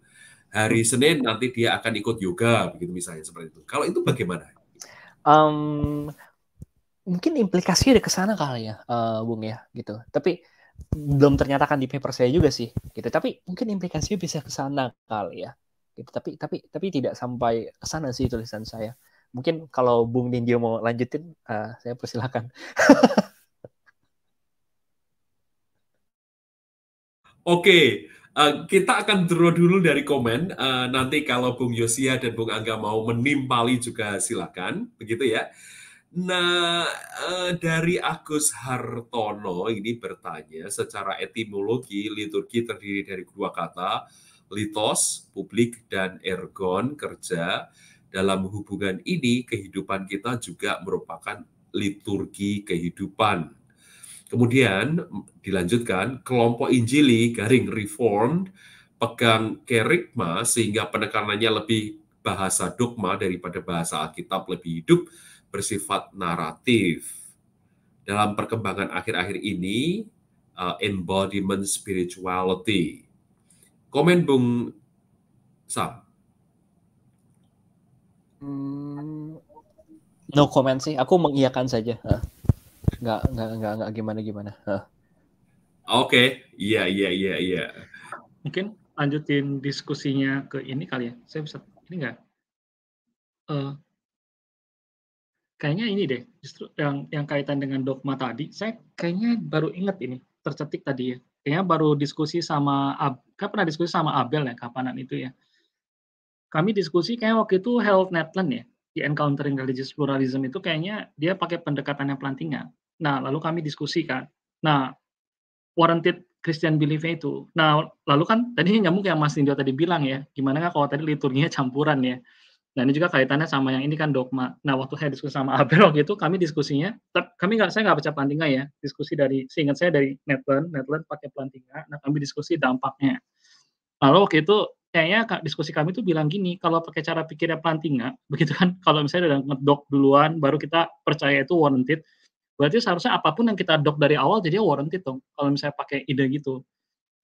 Hari Senin nanti dia akan ikut yoga begitu misalnya seperti itu. Kalau itu bagaimana?
Um, mungkin implikasinya ada ke sana kali ya, uh, Bung ya gitu. Tapi belum ternyatakan di paper saya juga sih gitu tapi mungkin implikasinya bisa ke sana kali ya gitu tapi tapi tapi tidak sampai ke sana sih tulisan saya mungkin kalau Bung Dindio mau lanjutin uh, saya persilahkan
Oke, uh, kita akan draw dulu dari komen. Uh, nanti kalau Bung Yosia dan Bung Angga mau menimpali juga silakan, begitu ya. Nah, eh, dari Agus Hartono ini bertanya secara etimologi liturgi terdiri dari dua kata litos publik dan ergon kerja. Dalam hubungan ini kehidupan kita juga merupakan liturgi kehidupan. Kemudian dilanjutkan kelompok Injili garing reformed pegang kerikma sehingga penekanannya lebih bahasa dogma daripada bahasa Alkitab lebih hidup bersifat naratif. Dalam perkembangan akhir-akhir ini, uh, embodiment spirituality. Komen Bung Sam. Hmm,
no comment sih. Aku mengiyakan saja. Huh.
Nggak, nggak, nggak, nggak gimana-gimana. Oke,
okay. iya, yeah, iya, iya, iya.
Mungkin lanjutin diskusinya ke ini kali ya. Saya bisa, ini nggak? Uh, kayaknya ini deh justru yang yang kaitan dengan dogma tadi saya kayaknya baru inget ini tercetik tadi ya kayaknya baru diskusi sama Ab, kan pernah diskusi sama Abel ya kapanan itu ya kami diskusi kayak waktu itu Health Netland ya di Encountering Religious Pluralism itu kayaknya dia pakai pendekatannya pelantingan nah lalu kami diskusikan nah warranted Christian belief itu nah lalu kan tadi nyambung yang Mas Nindyo tadi bilang ya gimana kalau tadi liturginya campuran ya Nah ini juga kaitannya sama yang ini kan dogma. Nah waktu saya diskusi sama Abel waktu itu kami diskusinya, kami nggak saya nggak baca tinggal ya, diskusi dari, seingat saya dari Netland, Netland pakai tinggal nah kami diskusi dampaknya. Lalu waktu itu kayaknya diskusi kami itu bilang gini, kalau pakai cara pikirnya tinggal begitu kan, kalau misalnya udah ngedok duluan, baru kita percaya itu warranted, berarti seharusnya apapun yang kita dok dari awal jadi warranted dong, kalau misalnya pakai ide gitu.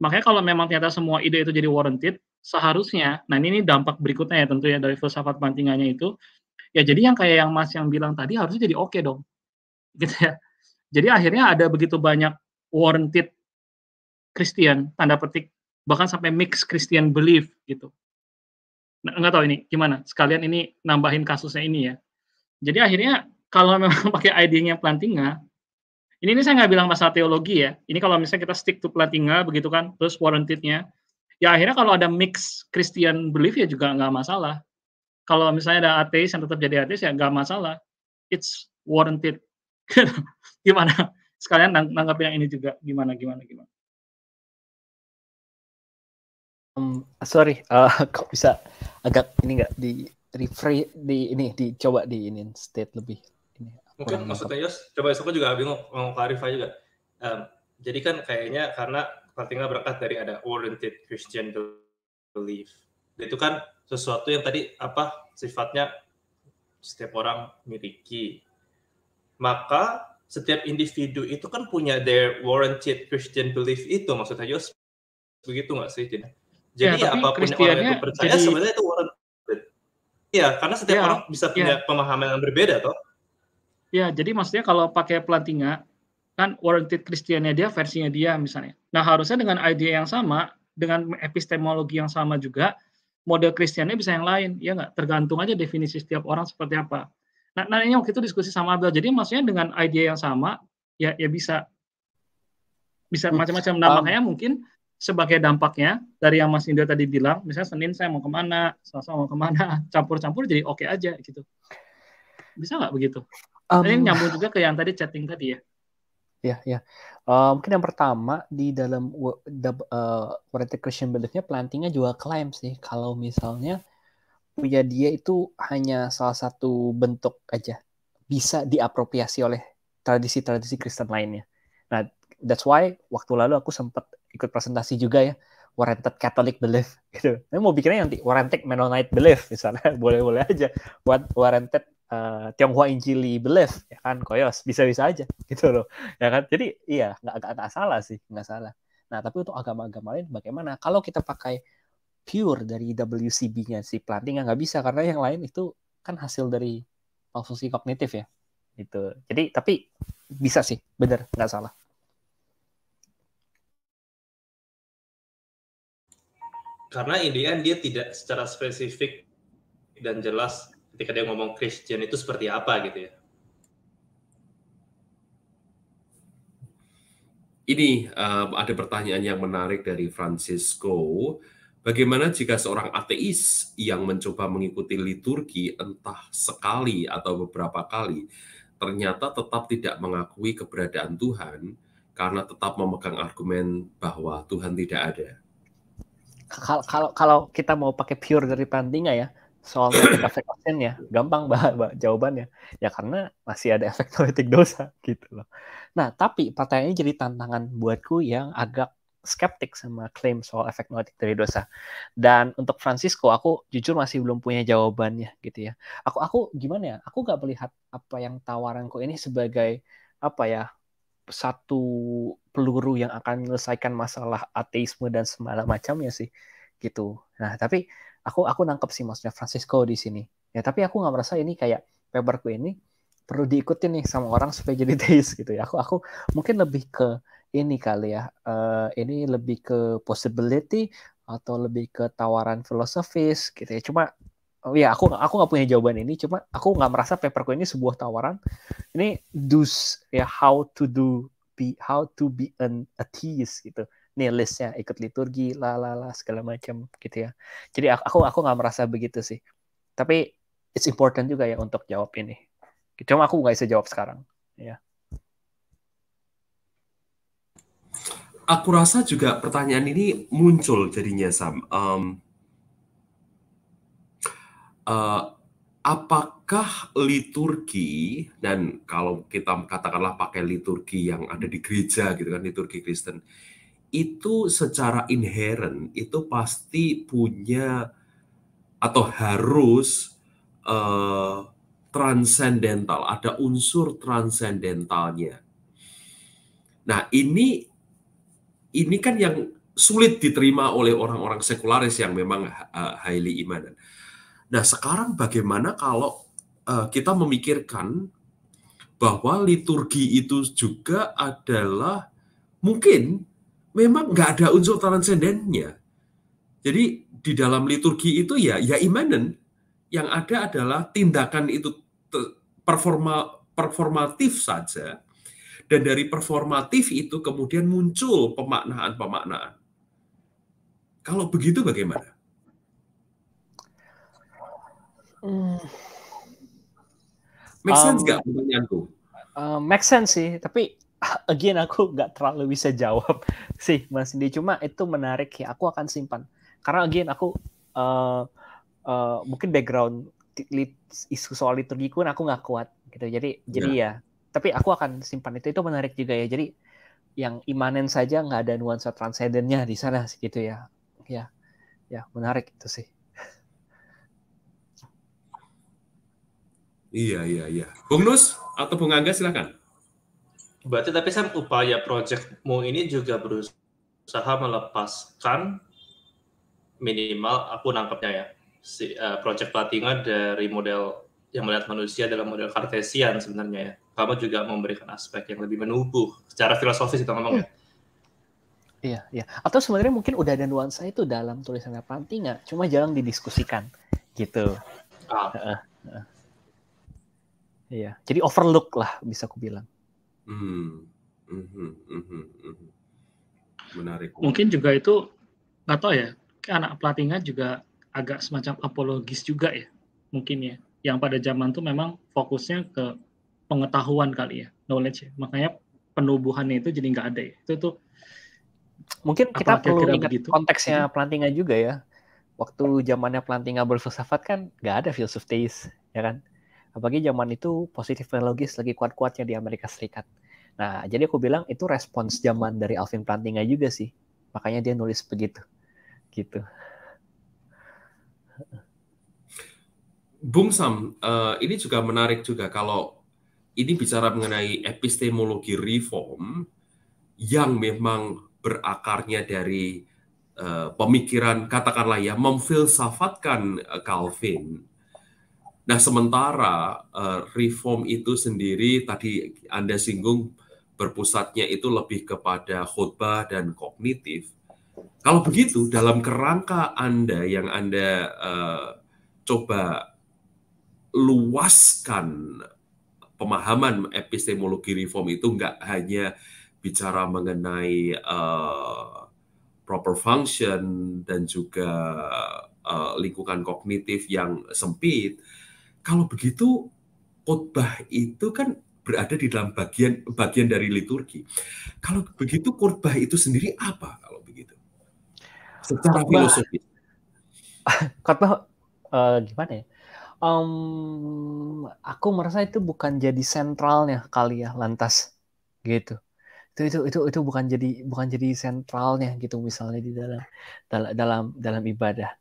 Makanya kalau memang ternyata semua ide itu jadi warranted, seharusnya, nah ini, dampak berikutnya ya tentunya dari filsafat pantingannya itu, ya jadi yang kayak yang Mas yang bilang tadi harusnya jadi oke okay dong. Gitu ya. Jadi akhirnya ada begitu banyak warranted Christian, tanda petik, bahkan sampai mix Christian belief gitu. Nah, nggak tahu ini gimana, sekalian ini nambahin kasusnya ini ya. Jadi akhirnya kalau memang pakai ID-nya Plantinga, ini, ini saya nggak bilang masalah teologi ya. Ini kalau misalnya kita stick to Platinga begitu kan, terus warrantednya, Ya akhirnya kalau ada mix Christian belief ya juga nggak masalah. Kalau misalnya ada ateis yang tetap jadi ateis ya nggak masalah. It's warranted. gimana? Sekalian nang nanggap yang ini juga. Gimana, gimana, gimana? Um, sorry, uh, kok bisa agak ini nggak di
refresh di ini dicoba di ini state lebih mungkin maksudnya
Yos coba aku juga bingung mau clarify juga um, jadi kan kayaknya karena Partingga berangkat dari ada warranted Christian belief itu kan sesuatu yang tadi apa sifatnya setiap orang miliki maka setiap individu itu kan punya their warranted Christian belief itu maksudnya Yos begitu nggak sih ya, Jadi ya, ya apapun orang itu percaya jadi... sebenarnya itu warranted. Iya, karena setiap ya, orang bisa punya ya. pemahaman yang berbeda toh.
Ya, jadi maksudnya kalau pakai pelantinga, kan warranted Christiannya dia, versinya dia misalnya. Nah, harusnya dengan idea yang sama, dengan epistemologi yang sama juga, model Christiannya bisa yang lain, ya nggak? Tergantung aja definisi setiap orang seperti apa. Nah, nah ini waktu itu diskusi sama Abel. Jadi maksudnya dengan idea yang sama, ya ya bisa bisa hmm. macam-macam. Nah, makanya mungkin sebagai dampaknya dari yang Mas Indra tadi bilang, misalnya Senin saya mau kemana, Selasa mau kemana, campur-campur jadi oke okay aja gitu. Bisa nggak begitu? Um, Ini nyambung juga ke yang tadi chatting tadi ya.
Ya, ya. Uh, mungkin yang pertama di dalam uh, eh, Christian Belief-nya plantingnya juga klaim sih. Kalau misalnya punya dia itu hanya salah satu bentuk aja. Bisa diapropiasi oleh tradisi-tradisi Kristen lainnya. Nah, that's why waktu lalu aku sempat ikut presentasi juga ya. Warranted Catholic Belief gitu. mau bikinnya nanti Warranted Mennonite Belief misalnya. Boleh-boleh aja. Warranted uh, Tionghoa Injili belief ya kan koyos bisa-bisa aja gitu loh ya kan jadi iya nggak nggak salah sih nggak salah nah tapi untuk agama-agama lain bagaimana kalau kita pakai pure dari WCB-nya si planting nggak bisa karena yang lain itu kan hasil dari konsumsi kognitif ya itu. jadi tapi bisa sih bener nggak salah
karena Indian dia tidak secara spesifik dan jelas ketika dia ngomong Christian itu seperti apa gitu ya?
Ini um, ada pertanyaan yang menarik dari Francisco. Bagaimana jika seorang ateis yang mencoba mengikuti liturgi entah sekali atau beberapa kali, ternyata tetap tidak mengakui keberadaan Tuhan karena tetap memegang argumen bahwa Tuhan tidak ada?
Kalau kalau, kita mau pakai pure dari Pantinga ya, soal efek vaksin ya gampang bah, bah, jawabannya ya karena masih ada
efek politik dosa
gitu loh nah tapi pertanyaan ini jadi tantangan buatku yang agak skeptik sama klaim soal efek politik dari dosa dan untuk Francisco aku jujur masih belum punya jawabannya gitu ya aku aku gimana ya aku nggak melihat apa yang tawaranku ini sebagai apa ya satu peluru yang akan menyelesaikan masalah ateisme dan segala macamnya sih gitu nah tapi aku aku nangkep sih maksudnya Francisco di sini ya tapi aku nggak merasa ini kayak paperku ini perlu diikutin nih sama orang supaya jadi tesis gitu ya aku aku mungkin lebih ke ini kali ya uh, ini lebih ke possibility atau lebih ke tawaran filosofis gitu ya cuma oh ya aku aku nggak punya jawaban ini cuma aku nggak merasa paperku ini sebuah tawaran ini do's ya how to do be how to be an a atheist gitu nih listnya ikut liturgi lalala segala macam gitu ya jadi aku aku nggak merasa begitu sih tapi it's important juga ya untuk jawab ini cuma aku nggak bisa jawab sekarang
ya aku rasa juga pertanyaan ini muncul jadinya Sam. Um, uh, apakah liturgi dan kalau kita katakanlah pakai liturgi yang ada di gereja gitu kan liturgi Kristen itu secara inherent itu pasti punya atau harus uh, eh, transendental, ada unsur transendentalnya. Nah, ini ini kan yang sulit diterima oleh orang-orang sekularis yang memang uh, highly imanan. Nah, sekarang bagaimana kalau uh, kita memikirkan bahwa liturgi itu juga adalah mungkin memang nggak ada unsur transendennya. Jadi di dalam liturgi itu ya ya imanen yang ada adalah tindakan itu performa performatif saja dan dari performatif itu kemudian muncul pemaknaan-pemaknaan. Kalau begitu bagaimana? Hmm. Make sense um, nggak um, pertanyaanku?
Uh, make sense sih, tapi again aku nggak terlalu bisa jawab sih Mas Indi cuma itu menarik ya aku akan simpan karena again aku uh, uh, mungkin background isu soal liturgi pun aku nggak kuat gitu jadi yeah. jadi ya. ya tapi aku akan simpan itu itu menarik juga ya jadi yang imanen saja nggak ada nuansa transendennya di sana gitu ya ya ya menarik itu sih
iya iya iya bung nus atau bung angga silakan
Berarti tapi saya upaya projectmu ini juga berusaha melepaskan minimal aku nangkapnya ya si uh, project Platinga dari model yang melihat manusia dalam model kartesian sebenarnya ya. Kamu juga memberikan aspek yang lebih menubuh secara filosofis itu ngomongnya. Hmm.
Iya, iya, iya. Atau sebenarnya mungkin udah ada nuansa itu dalam tulisannya platinga cuma jarang didiskusikan gitu.
Ah. uh, uh.
Iya, jadi overlook lah bisa aku bilang.
Hmm hmm, hmm, hmm. hmm. Menarik Mungkin juga itu
nggak tahu ya, anak pelatihnya juga agak semacam apologis juga ya, mungkin ya. Yang pada zaman itu memang fokusnya ke pengetahuan kali ya, knowledge ya. Makanya penubuhannya itu jadi nggak ada ya. Itu tuh mungkin kita perlu
ingat begitu? konteksnya mm-hmm. pelantingan juga ya. Waktu zamannya Plantinga berfilsafat kan nggak ada filsuf teis, ya kan? apalagi zaman itu positif logis lagi kuat-kuatnya di Amerika Serikat. Nah, jadi aku bilang itu respons zaman dari Alvin Plantinga juga sih. Makanya dia nulis begitu. Gitu.
Bung Sam, uh, ini juga menarik juga kalau ini bicara mengenai epistemologi reform yang memang berakarnya dari uh, pemikiran katakanlah ya memfilsafatkan eh, Calvin Nah, sementara eh, reform itu sendiri tadi Anda singgung berpusatnya itu lebih kepada khutbah dan kognitif. Kalau begitu, dalam kerangka Anda yang Anda uh, coba luaskan pemahaman epistemologi reform itu nggak hanya bicara mengenai uh, proper function dan juga uh, lingkungan kognitif yang sempit, kalau begitu khotbah itu kan berada di dalam bagian bagian dari liturgi. Kalau begitu khotbah itu sendiri apa kalau begitu? Secara khotbah, filosofis. Khotbah uh, gimana ya?
Um, aku merasa itu bukan jadi sentralnya kali ya lantas gitu. Itu itu itu itu bukan jadi bukan jadi sentralnya gitu misalnya di dalam dalam dalam, ibadah.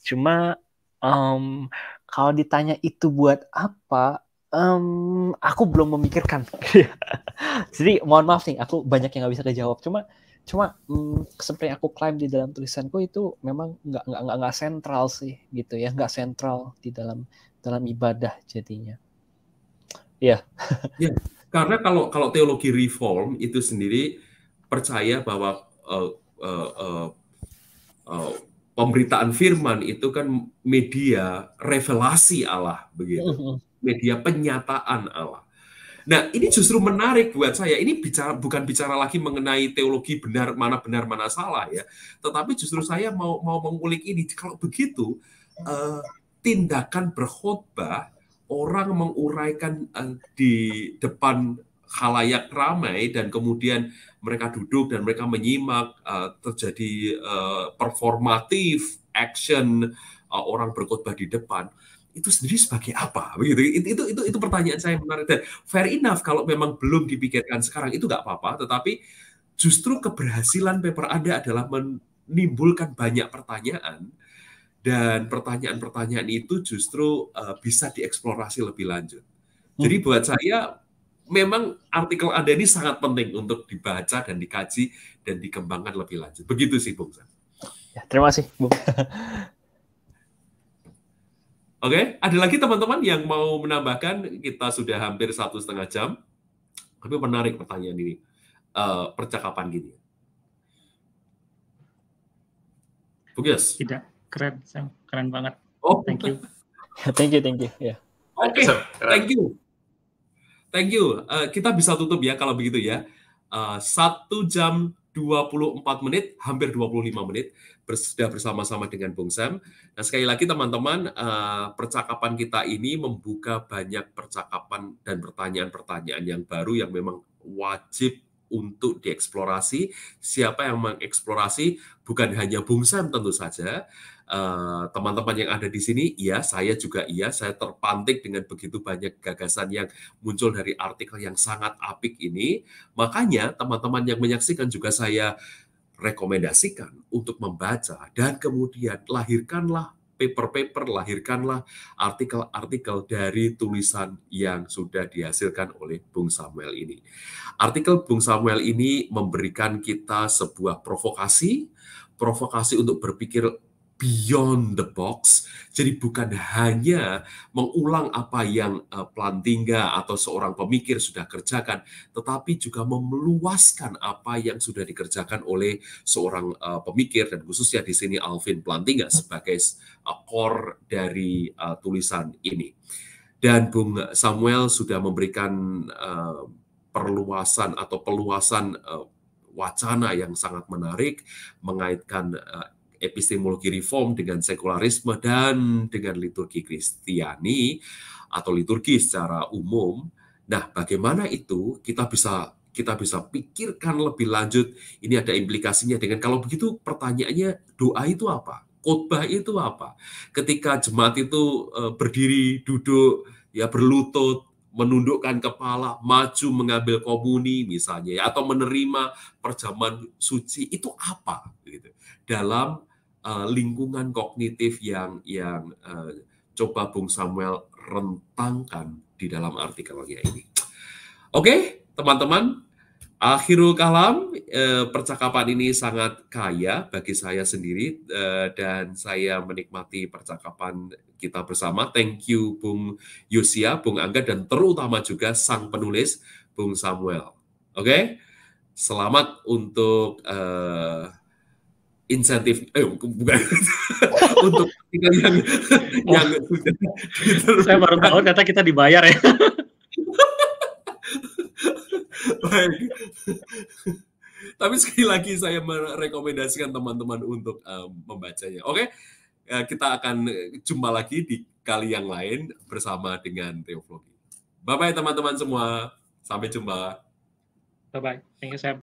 Cuma um, kalau ditanya itu buat apa, um, aku belum memikirkan. Iya. Jadi mohon maaf nih, aku banyak yang nggak bisa kejawab. Cuma cuma um, seperti yang aku klaim di dalam tulisanku itu memang nggak nggak nggak nggak sentral sih gitu ya, nggak sentral di dalam dalam ibadah jadinya. Ya,
Yeah. ya, karena kalau kalau teologi reform itu sendiri percaya bahwa uh, uh, uh, uh, pemberitaan firman itu kan media revelasi Allah begitu. Mm-hmm. Media penyataan Allah. Nah, ini justru menarik buat saya. Ini bicara bukan bicara lagi mengenai teologi benar mana benar mana salah ya, tetapi justru saya mau mau mengulik ini. Kalau begitu, eh, tindakan berkhotbah orang menguraikan eh, di depan halayak ramai dan kemudian mereka duduk dan mereka menyimak uh, terjadi uh, performatif action uh, orang berkhotbah di depan itu sendiri sebagai apa begitu itu itu itu, itu pertanyaan saya menarik dan fair enough kalau memang belum dipikirkan sekarang itu nggak apa-apa tetapi justru keberhasilan paper anda adalah menimbulkan banyak pertanyaan dan pertanyaan-pertanyaan itu justru uh, bisa dieksplorasi lebih lanjut jadi hmm. buat saya memang artikel Anda ini sangat penting untuk dibaca dan dikaji dan dikembangkan lebih lanjut. Begitu sih, Bung San.
Ya, terima kasih, Bung. Oke,
okay. ada lagi teman-teman yang mau menambahkan? Kita sudah hampir satu setengah jam. Tapi menarik pertanyaan ini, uh, percakapan gini. Bugis. Tidak,
keren, keren banget. Oh, thank you. thank you, thank you. Yeah.
Oke, okay. thank you. Thank you. Uh, kita bisa tutup ya kalau begitu ya. Eh, satu Uh, dua jam 24 menit, hampir 25 menit sudah bersama-sama dengan Bung Sam. Nah, sekali lagi teman-teman, uh, percakapan kita ini membuka banyak percakapan dan pertanyaan-pertanyaan yang baru yang memang wajib untuk dieksplorasi. Siapa yang mengeksplorasi? Bukan hanya Bung Sam tentu saja. Eh, teman-teman yang ada di sini, iya, saya juga iya, saya terpantik dengan begitu banyak gagasan yang muncul dari artikel yang sangat apik ini. Makanya teman-teman yang menyaksikan juga saya rekomendasikan untuk membaca dan kemudian lahirkanlah paper-paper, lahirkanlah artikel-artikel dari tulisan yang sudah dihasilkan oleh Bung Samuel ini. Artikel Bung Samuel ini memberikan kita sebuah provokasi, provokasi untuk berpikir beyond the box. Jadi bukan hanya mengulang apa yang eh, Plantinga atau seorang pemikir sudah kerjakan, tetapi juga memeluaskan apa yang sudah dikerjakan oleh seorang eh, pemikir dan khususnya di sini Alvin Plantinga sebagai uh, core dari tulisan ini. Dan Bung Samuel sudah memberikan perluasan atau peluasan wacana yang sangat menarik mengaitkan epistemologi reform dengan sekularisme dan dengan liturgi Kristiani atau liturgi secara umum. Nah, bagaimana itu kita bisa kita bisa pikirkan lebih lanjut. Ini ada implikasinya dengan kalau begitu pertanyaannya doa itu apa? Khotbah itu apa? Ketika jemaat itu e, berdiri, duduk, ya berlutut, menundukkan kepala, maju mengambil komuni misalnya, ya, atau menerima perjamuan suci itu apa? Gitu dalam uh, lingkungan kognitif yang yang uh, coba Bung Samuel rentangkan di dalam artikelnya ini. Oke, okay, teman-teman, Akhirul kalam, eh, percakapan ini sangat kaya bagi saya sendiri eh, dan saya menikmati percakapan kita bersama. Thank you Bung Yusia, Bung Angga, dan terutama juga sang penulis Bung Samuel. Oke, okay? selamat untuk eh, insentif eh bukan untuk kita yang oh. yang
saya baru tahu ternyata kita dibayar ya
baik tapi sekali lagi saya merekomendasikan teman-teman untuk um, membacanya oke okay? Eh, kita akan jumpa lagi di kali yang lain bersama dengan Teoflogi bye bye teman-teman semua sampai jumpa
bye bye thank you Sam